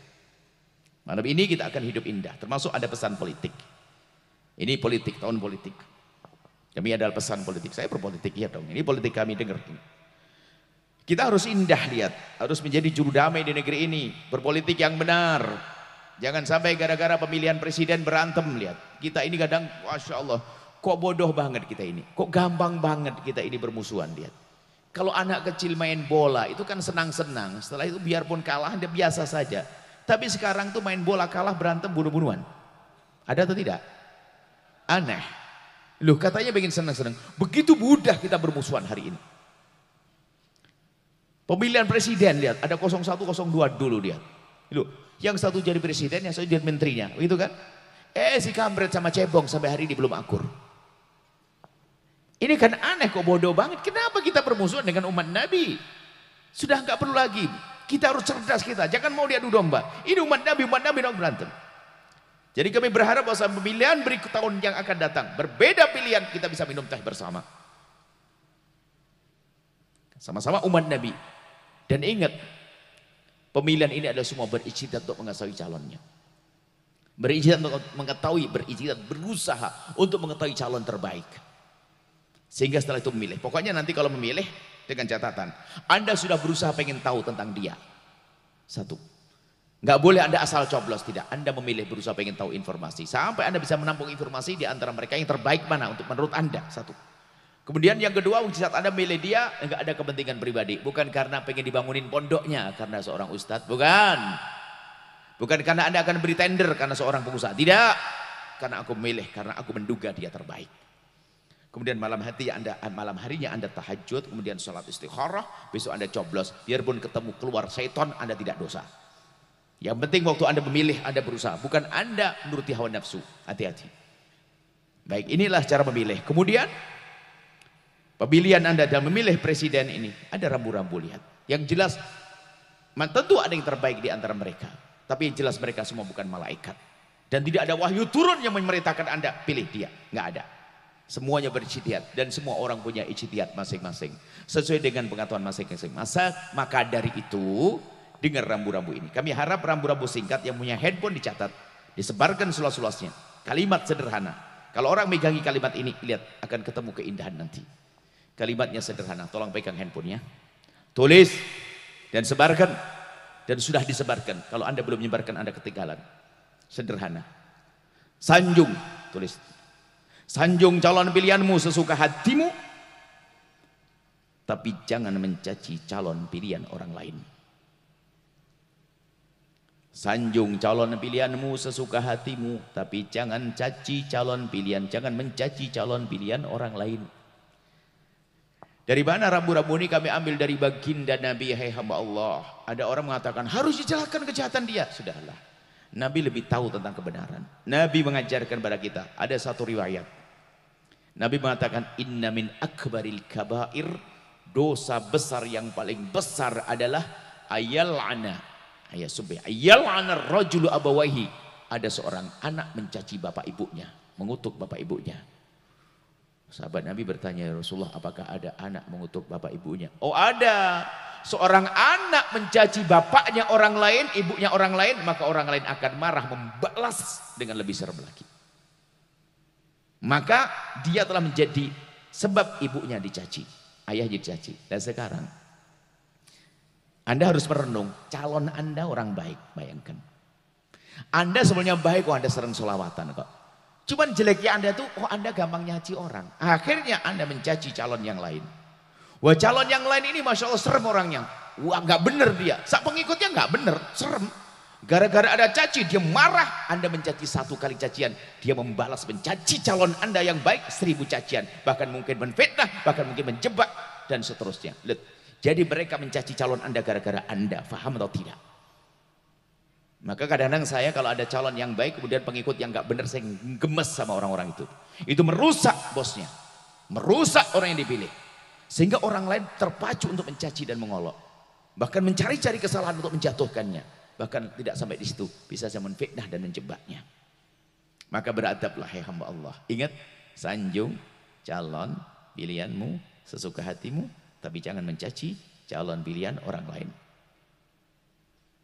Malam ini kita akan hidup indah, termasuk ada pesan politik. Ini politik, tahun politik. Kami adalah pesan politik. Saya berpolitik, ya dong. Ini politik kami dengar. Kita harus indah lihat, harus menjadi juru damai di negeri ini. Berpolitik yang benar, Jangan sampai gara-gara pemilihan presiden berantem lihat. Kita ini kadang, masya Allah, Kok bodoh banget kita ini? Kok gampang banget kita ini bermusuhan dia? Kalau anak kecil main bola itu kan senang-senang. Setelah itu biarpun kalah dia biasa saja. Tapi sekarang tuh main bola kalah berantem bunuh-bunuhan. Ada atau tidak? Aneh. Loh katanya pengen senang-senang. Begitu mudah kita bermusuhan hari ini. Pemilihan presiden lihat. Ada 01, 02 dulu dia. Loh, yang satu jadi presiden, yang satu jadi menterinya. Begitu kan? Eh si kambret sama Cebong sampai hari ini belum akur. Ini kan aneh kok bodoh banget. Kenapa kita bermusuhan dengan umat Nabi? Sudah nggak perlu lagi. Kita harus cerdas kita. Jangan mau diadu domba. Ini umat Nabi, umat Nabi dong berantem. Jadi kami berharap bahwa pemilihan berikut tahun yang akan datang. Berbeda pilihan kita bisa minum teh bersama. Sama-sama umat Nabi. Dan ingat. Pemilihan ini adalah semua berijtihad untuk mengetahui calonnya. Berijtihad untuk mengetahui, berijtihad berusaha untuk mengetahui calon terbaik. Sehingga setelah itu memilih. Pokoknya nanti kalau memilih dengan catatan. Anda sudah berusaha pengen tahu tentang dia. Satu. Gak boleh Anda asal coblos, tidak. Anda memilih berusaha pengen tahu informasi. Sampai Anda bisa menampung informasi di antara mereka yang terbaik mana untuk menurut Anda. Satu. Kemudian yang kedua, saat Anda memilih dia, nggak ada kepentingan pribadi. Bukan karena pengen dibangunin pondoknya karena seorang ustadz. Bukan. Bukan karena Anda akan beri tender karena seorang pengusaha. Tidak. Karena aku memilih, karena aku menduga dia terbaik. Kemudian malam hati Anda eh, malam harinya Anda tahajud, kemudian sholat istikharah, besok Anda coblos, biarpun ketemu keluar setan Anda tidak dosa. Yang penting waktu Anda memilih Anda berusaha, bukan Anda menuruti hawa nafsu. Hati-hati. Baik, inilah cara memilih. Kemudian pemilihan Anda dalam memilih presiden ini ada rambu-rambu lihat. Yang jelas tentu ada yang terbaik di antara mereka, tapi yang jelas mereka semua bukan malaikat. Dan tidak ada wahyu turun yang memerintahkan Anda pilih dia, nggak ada. Semuanya berijtihad dan semua orang punya ijtihad masing-masing. Sesuai dengan pengetahuan masing-masing. Masa maka dari itu dengar rambu-rambu ini. Kami harap rambu-rambu singkat yang punya handphone dicatat, disebarkan seluas-luasnya. Kalimat sederhana. Kalau orang megangi kalimat ini, lihat akan ketemu keindahan nanti. Kalimatnya sederhana, tolong pegang handphonenya. Tulis dan sebarkan dan sudah disebarkan. Kalau Anda belum menyebarkan Anda ketinggalan. Sederhana. Sanjung, tulis Sanjung calon pilihanmu sesuka hatimu. Tapi jangan mencaci calon pilihan orang lain. Sanjung calon pilihanmu sesuka hatimu. Tapi jangan caci calon pilihan. Jangan mencaci calon pilihan orang lain. Dari mana rambu-rambu ini kami ambil dari baginda Nabi, hai hey, hamba Allah. Ada orang mengatakan harus dijelaskan kejahatan dia. Sudahlah. Nabi lebih tahu tentang kebenaran. Nabi mengajarkan kepada kita. Ada satu riwayat. Nabi mengatakan inna min akbaril kabair dosa besar yang paling besar adalah ayal'ana ayat subih ya. ayal'ana rajulu abawahi ada seorang anak mencaci bapak ibunya mengutuk bapak ibunya sahabat Nabi bertanya ya Rasulullah apakah ada anak mengutuk bapak ibunya oh ada seorang anak mencaci bapaknya orang lain ibunya orang lain maka orang lain akan marah membalas dengan lebih serem lagi maka dia telah menjadi sebab ibunya dicaci, ayahnya dicaci. Dan sekarang Anda harus merenung calon Anda orang baik, bayangkan. Anda sebenarnya baik kok Anda sering solawatan kok. Cuman jeleknya Anda tuh kok Anda gampang nyaci orang. Akhirnya Anda mencaci calon yang lain. Wah calon yang lain ini Masya Allah serem orangnya. Wah nggak bener dia. Sak pengikutnya nggak bener, serem. Gara-gara ada caci, dia marah. Anda mencaci satu kali cacian. Dia membalas mencaci calon Anda yang baik seribu cacian. Bahkan mungkin menfitnah, bahkan mungkin menjebak, dan seterusnya. Lihat. Jadi mereka mencaci calon Anda gara-gara Anda. Faham atau tidak? Maka kadang-kadang saya kalau ada calon yang baik, kemudian pengikut yang gak benar, saya gemes sama orang-orang itu. Itu merusak bosnya. Merusak orang yang dipilih. Sehingga orang lain terpacu untuk mencaci dan mengolok. Bahkan mencari-cari kesalahan untuk menjatuhkannya bahkan tidak sampai di situ bisa saya menfitnah dan menjebaknya maka beradablah hai hamba Allah ingat sanjung calon pilihanmu sesuka hatimu tapi jangan mencaci calon pilihan orang lain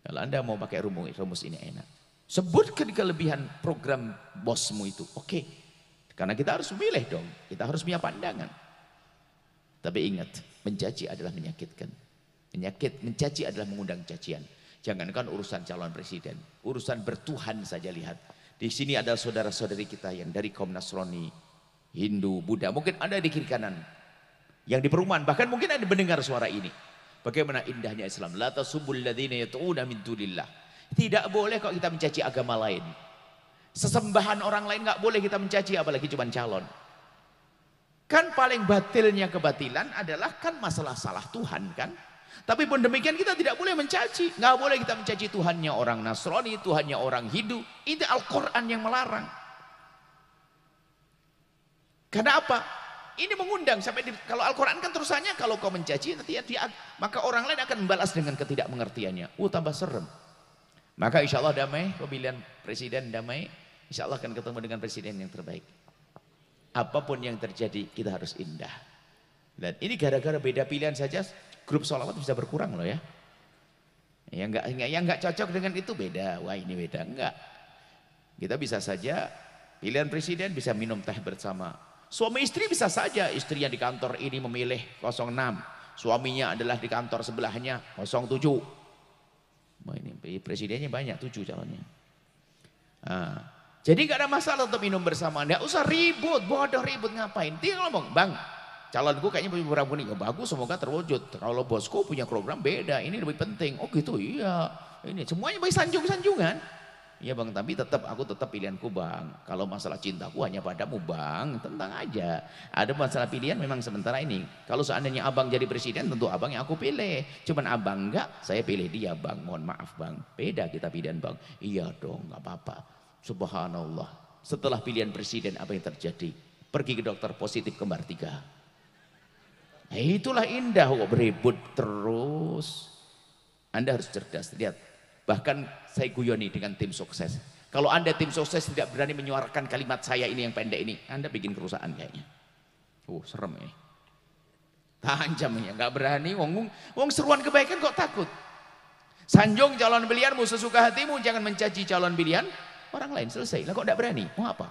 kalau anda mau pakai rumus, rumus ini enak sebutkan kelebihan program bosmu itu oke okay. karena kita harus memilih dong kita harus punya pandangan tapi ingat mencaci adalah menyakitkan menyakit mencaci adalah mengundang cacian Jangankan urusan calon presiden, urusan bertuhan saja lihat. Di sini ada saudara-saudari kita yang dari kaum Nasrani, Hindu, Buddha, mungkin ada di kiri kanan. Yang di perumahan, bahkan mungkin ada mendengar suara ini. Bagaimana indahnya Islam. La tasubul ladhina yatu'una min dunillah. Tidak boleh kok kita mencaci agama lain. Sesembahan orang lain nggak boleh kita mencaci apalagi cuma calon. Kan paling batilnya kebatilan adalah kan masalah salah Tuhan kan. Tapi pun demikian kita tidak boleh mencaci. Nggak boleh kita mencaci Tuhannya orang Nasrani, Tuhannya orang Hindu. Itu Al-Quran yang melarang. Karena apa? Ini mengundang sampai di, kalau Al-Quran kan terusannya kalau kau mencaci nanti ya dia, maka orang lain akan membalas dengan ketidakmengertiannya. Uh tambah serem. Maka insya Allah damai, pemilihan presiden damai. Insya Allah akan ketemu dengan presiden yang terbaik. Apapun yang terjadi kita harus indah. Dan ini gara-gara beda pilihan saja grup sholawat bisa berkurang loh ya. Yang nggak yang nggak cocok dengan itu beda. Wah ini beda enggak. Kita bisa saja pilihan presiden bisa minum teh bersama. Suami istri bisa saja istri yang di kantor ini memilih 06, suaminya adalah di kantor sebelahnya 07. Wah ini presidennya banyak tujuh calonnya. Nah, jadi nggak ada masalah untuk minum bersama. Nggak usah ribut, bodoh ribut ngapain. Dia ngomong, bang calonku kayaknya punya program ini. Ya bagus semoga terwujud. Kalau bosku punya program beda, ini lebih penting. Oh gitu iya. Ini semuanya baik sanjung-sanjungan. Iya bang, tapi tetap aku tetap pilihanku bang. Kalau masalah cintaku hanya padamu bang, tentang aja. Ada masalah pilihan memang sementara ini. Kalau seandainya abang jadi presiden tentu abang yang aku pilih. Cuman abang enggak, saya pilih dia bang. Mohon maaf bang, beda kita pilihan bang. Iya dong, enggak apa-apa. Subhanallah. Setelah pilihan presiden apa yang terjadi? Pergi ke dokter positif kembar tiga. Nah, itulah indah kok berebut terus. Anda harus cerdas. Lihat, bahkan saya guyoni dengan tim sukses. Kalau Anda tim sukses tidak berani menyuarakan kalimat saya ini yang pendek ini, Anda bikin kerusakan kayaknya. Oh, serem ini. Tahan ya, nggak berani. Wong, wong seruan kebaikan kok takut. Sanjung calon pilihanmu sesuka hatimu, jangan mencaci calon pilihan orang lain. Selesai. Lah kok tidak berani? Mau apa?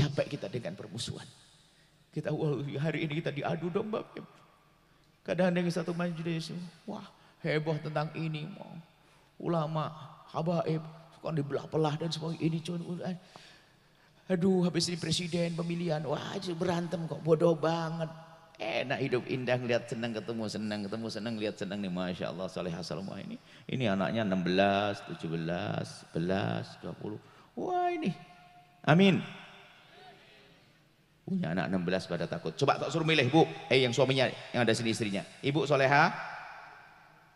Capek kita dengan permusuhan. Kita hari ini kita diadu domba. Kadang ada satu majelis, wah heboh tentang ini. Mau. Ulama, habaib, kan dibelah-belah dan semua ini. Cuman, aduh habis ini presiden pemilihan, wah berantem kok bodoh banget. Enak hidup indah, lihat senang ketemu senang, ketemu senang, lihat senang nih Masya Allah Saleh semua ini. Ini anaknya 16, 17, 11, 20. Wah ini, amin. Punya anak 16 pada takut. Coba tak suruh milih, Bu. Eh yang suaminya yang ada sini istrinya. Ibu Soleha.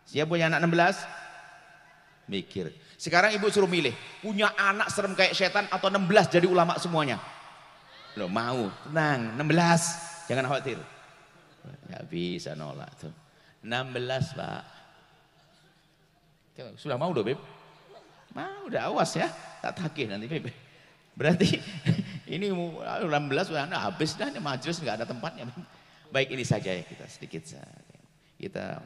siapa punya anak 16? Mikir. Sekarang ibu suruh milih, punya anak serem kayak setan atau 16 jadi ulama semuanya? Lo mau, tenang, 16. Jangan khawatir. Gak bisa nolak tuh. 16, Pak. Sudah mau dong Beb. Mau, udah awas ya. Tak takih nanti, Beb. Berarti ini 16 nah, habis dah ini majelis nggak ada tempatnya. Baik ini saja ya kita sedikit saja. Kita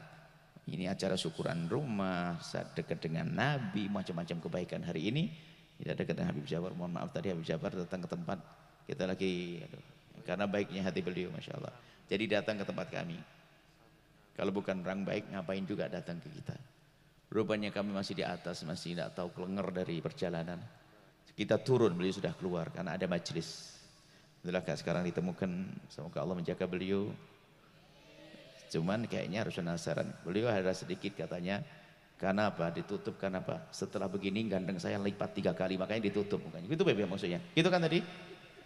ini acara syukuran rumah, dekat dengan Nabi, macam-macam kebaikan hari ini. Kita dekat dengan Habib Jabar, mohon maaf tadi Habib Jabar datang ke tempat kita lagi, aduh, karena baiknya hati beliau Masya Allah. Jadi datang ke tempat kami. Kalau bukan orang baik ngapain juga datang ke kita. Rupanya kami masih di atas, masih tidak tahu kelengar dari perjalanan. Kita turun beliau sudah keluar karena ada majelis. Itulah kak sekarang ditemukan. Semoga Allah menjaga beliau. Cuman kayaknya harus penasaran. Beliau ada sedikit katanya. Karena apa? Ditutup karena apa? Setelah begini gandeng saya lipat tiga kali makanya ditutup bukan? Itu bebe ya, maksudnya. Itu kan tadi?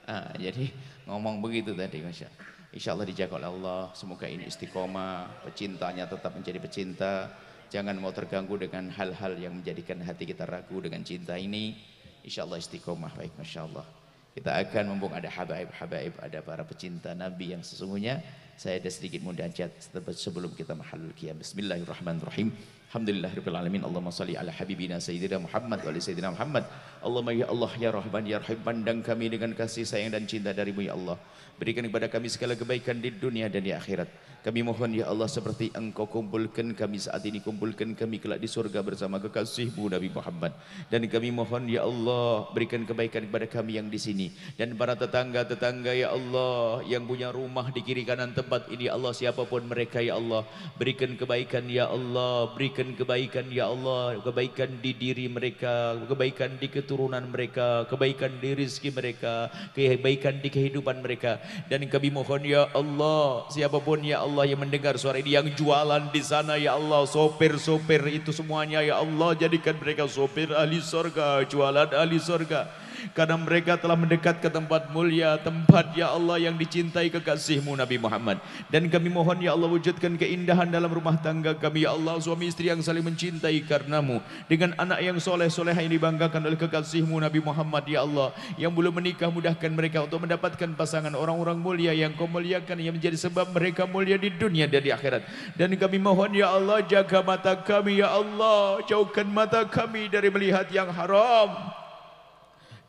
Ah, jadi ngomong begitu tadi Masya Insya Allah dijaga oleh Allah. Semoga ini istiqomah. Pecintanya tetap menjadi pecinta. Jangan mau terganggu dengan hal-hal yang menjadikan hati kita ragu dengan cinta ini. Insyaallah istiqomah baik masya Allah kita akan mumpung ada habaib-habaib ada para pecinta Nabi yang sesungguhnya saya ada sedikit munajat sebelum kita mahalul Bismillahirrahmanirrahim Alhamdulillahirrahmanirrahim. Allahumma salli ala habibina Sayyidina Muhammad wa Sayyidina Muhammad. Allahumma ya Allah ya Rahman ya Rahim pandang kami dengan kasih sayang dan cinta darimu ya Allah. Berikan kepada kami segala kebaikan di dunia dan di akhirat. Kami mohon ya Allah seperti engkau kumpulkan kami saat ini kumpulkan kami kelak di surga bersama kekasihmu Nabi Muhammad. Dan kami mohon ya Allah berikan kebaikan kepada kami yang di sini dan para tetangga-tetangga ya Allah yang punya rumah di kiri kanan tempat ini ya Allah siapapun mereka ya Allah berikan kebaikan ya Allah berikan berikan kebaikan ya Allah kebaikan di diri mereka kebaikan di keturunan mereka kebaikan di rezeki mereka kebaikan di kehidupan mereka dan kami mohon ya Allah siapapun ya Allah yang mendengar suara ini yang jualan di sana ya Allah sopir-sopir itu semuanya ya Allah jadikan mereka sopir ahli surga jualan ahli surga Karena mereka telah mendekat ke tempat mulia, tempat ya Allah yang dicintai kekasihmu Nabi Muhammad. Dan kami mohon ya Allah wujudkan keindahan dalam rumah tangga kami ya Allah suami istri yang saling mencintai karenamu. Dengan anak yang soleh soleh yang dibanggakan oleh kekasihmu Nabi Muhammad ya Allah. Yang belum menikah mudahkan mereka untuk mendapatkan pasangan orang-orang mulia yang kau muliakan yang menjadi sebab mereka mulia di dunia dan di akhirat. Dan kami mohon ya Allah jaga mata kami ya Allah. Jauhkan mata kami dari melihat yang haram.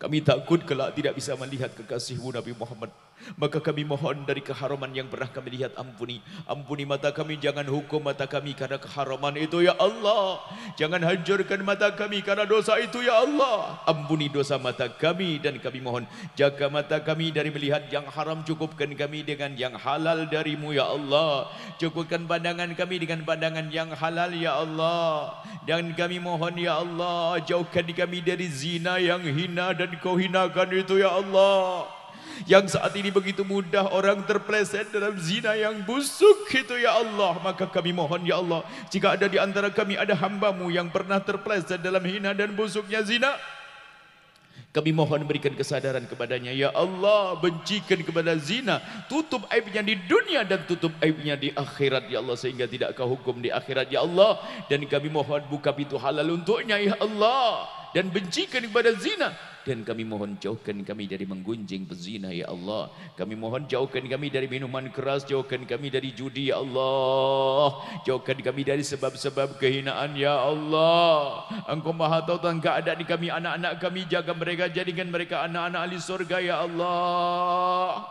Kami takut kelak tidak bisa melihat kekasihmu Nabi Muhammad Maka kami mohon dari keharaman yang pernah kami lihat ampuni. Ampuni mata kami, jangan hukum mata kami karena keharaman itu ya Allah. Jangan hancurkan mata kami karena dosa itu ya Allah. Ampuni dosa mata kami dan kami mohon jaga mata kami dari melihat yang haram cukupkan kami dengan yang halal darimu ya Allah. Cukupkan pandangan kami dengan pandangan yang halal ya Allah. Dan kami mohon ya Allah jauhkan kami dari zina yang hina dan kau hinakan itu ya Allah. Allah Yang saat ini begitu mudah orang terpleset dalam zina yang busuk itu ya Allah. Maka kami mohon ya Allah. Jika ada di antara kami ada hambamu yang pernah terpleset dalam hina dan busuknya zina. Kami mohon berikan kesadaran kepadanya. Ya Allah, bencikan kepada zina. Tutup aibnya di dunia dan tutup aibnya di akhirat. Ya Allah, sehingga tidak kau hukum di akhirat. Ya Allah, dan kami mohon buka pintu halal untuknya. Ya Allah, dan bencikan kepada zina. dan kami mohon jauhkan kami dari menggunjing berzina ya Allah kami mohon jauhkan kami dari minuman keras jauhkan kami dari judi ya Allah jauhkan kami dari sebab-sebab kehinaan ya Allah engkau maha tahu tentang keadaan kami anak-anak kami jaga mereka jadikan mereka anak-anak ahli surga ya Allah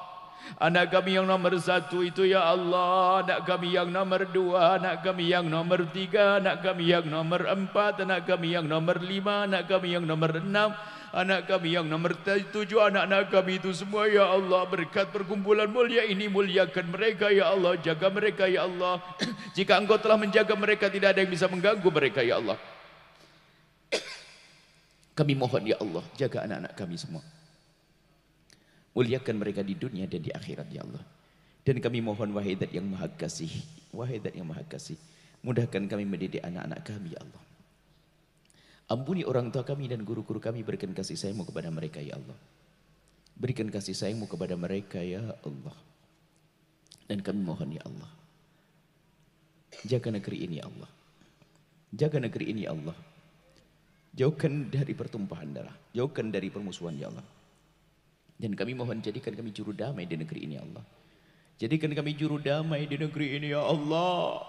Anak kami yang nomor satu itu ya Allah Anak kami yang nomor dua Anak kami yang nomor tiga Anak kami yang nomor empat Anak kami yang nomor lima Anak kami yang nomor enam anak kami yang nomor tujuh anak-anak kami itu semua ya Allah berkat perkumpulan mulia ini muliakan mereka ya Allah jaga mereka ya Allah jika engkau telah menjaga mereka tidak ada yang bisa mengganggu mereka ya Allah kami mohon ya Allah jaga anak-anak kami semua muliakan mereka di dunia dan di akhirat ya Allah dan kami mohon wahidat yang maha kasih wahidat yang maha kasih mudahkan kami mendidik anak-anak kami ya Allah Ampuni orang tua kami dan guru-guru kami, berikan kasih sayangmu kepada mereka ya Allah. Berikan kasih sayangmu kepada mereka ya Allah. Dan kami mohon ya Allah. Jaga negeri ini ya Allah. Jaga negeri ini ya Allah. Jauhkan dari pertumpahan darah. Jauhkan dari permusuhan ya Allah. Dan kami mohon jadikan kami juru damai di negeri ini ya Allah. Jadikan kami juru damai di negeri ini ya Allah.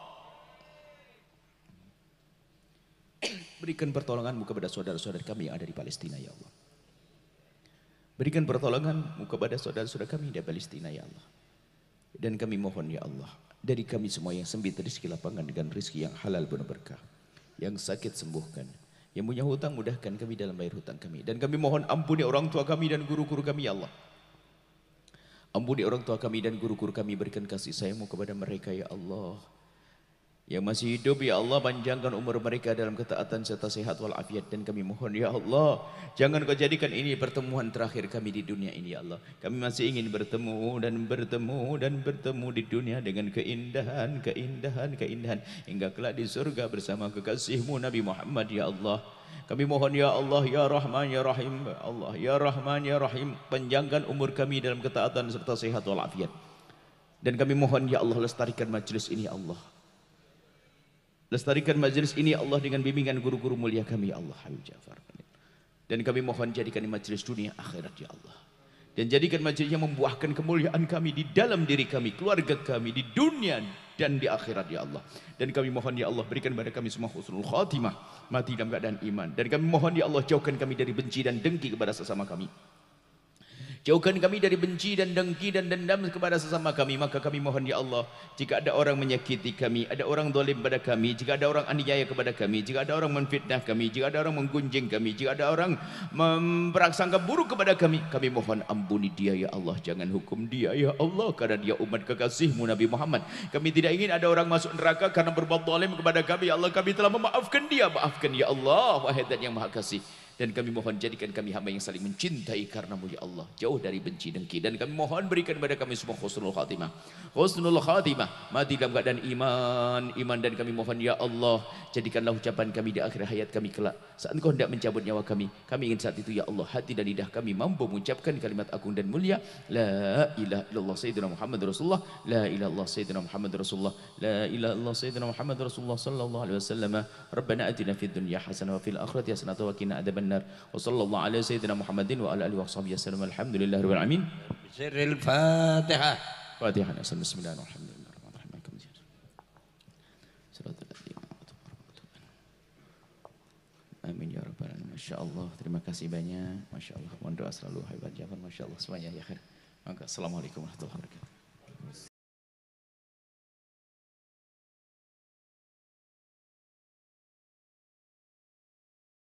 Berikan pertolonganmu kepada saudara-saudara kami yang ada di Palestina ya Allah. Berikan pertolonganmu kepada saudara-saudara kami di Palestina ya Allah. Dan kami mohon ya Allah. Dari kami semua yang sempit rizki lapangan dengan rizki yang halal penuh berkah. Yang sakit sembuhkan. Yang punya hutang mudahkan kami dalam bayar hutang kami. Dan kami mohon ampuni orang tua kami dan guru-guru kami ya Allah. Ampuni orang tua kami dan guru-guru kami berikan kasih sayangmu kepada mereka ya Allah. Yang masih hidup ya Allah panjangkan umur mereka dalam ketaatan serta sehat walafiat dan kami mohon ya Allah jangan kau jadikan ini pertemuan terakhir kami di dunia ini ya Allah. Kami masih ingin bertemu dan bertemu dan bertemu di dunia dengan keindahan, keindahan, keindahan hingga kelak di surga bersama kekasihmu Nabi Muhammad ya Allah. Kami mohon ya Allah ya Rahman ya Rahim ya Allah ya Rahman ya Rahim panjangkan umur kami dalam ketaatan serta sehat walafiat. Dan kami mohon ya Allah lestarikan majlis ini ya Allah. Lestarikan majlis ini ya Allah dengan bimbingan guru-guru mulia kami ya Allah Habib Ja'far. Dan kami mohon jadikan majlis dunia akhirat ya Allah. Dan jadikan majlis yang membuahkan kemuliaan kami di dalam diri kami, keluarga kami, di dunia dan di akhirat ya Allah. Dan kami mohon ya Allah berikan kepada kami semua husnul khatimah, mati dalam keadaan iman. Dan kami mohon ya Allah jauhkan kami dari benci dan dengki kepada sesama kami. Jauhkan kami dari benci dan dengki dan dendam kepada sesama kami. Maka kami mohon, Ya Allah, jika ada orang menyakiti kami, ada orang dolim pada kami, jika ada orang aniaya kepada kami, jika ada orang menfitnah kami, jika ada orang menggunjing kami, jika ada orang memperaksangka buruk kepada kami, kami mohon ampuni dia, Ya Allah. Jangan hukum dia, Ya Allah, karena dia umat kekasihmu, Nabi Muhammad. Kami tidak ingin ada orang masuk neraka karena berbuat dolim kepada kami, Ya Allah. Kami telah memaafkan dia. Maafkan, Ya Allah, wahai yang maha kasih. Dan kami mohon jadikan kami hamba yang saling mencintai karenamu ya Allah. Jauh dari benci dengki. Dan kami mohon berikan kepada kami semua khusnul khatimah. Khusnul khatimah. Mati dalam keadaan iman. Iman dan kami mohon ya Allah. Jadikanlah ucapan kami di akhir hayat kami kelak. Saat kau hendak mencabut nyawa kami. Kami ingin saat itu ya Allah. Hati dan lidah kami mampu mengucapkan kalimat agung dan mulia. La ilaha illallah Sayyidina Muhammad Rasulullah. La ilaha illallah Sayyidina Muhammad Rasulullah. La ilaha illallah Sayyidina Muhammad Rasulullah sallallahu alaihi wasallam. Rabbana atina fid dunya hasanah wa fil akhirati hasanah wa qina adzaban النار وصلى الله على سيدنا محمد وعلى آله وصحبه وسلم الحمد لله رب العالمين بسر الفاتحة فاتحة نسأل بسم الله الرحمن الرحيم Amin ya rabbal alamin. Masya Allah, terima kasih banyak. Masya Allah, mohon doa selalu. Hebat Jafar, Masya Allah semuanya ya khair. assalamualaikum warahmatullahi wabarakatuh.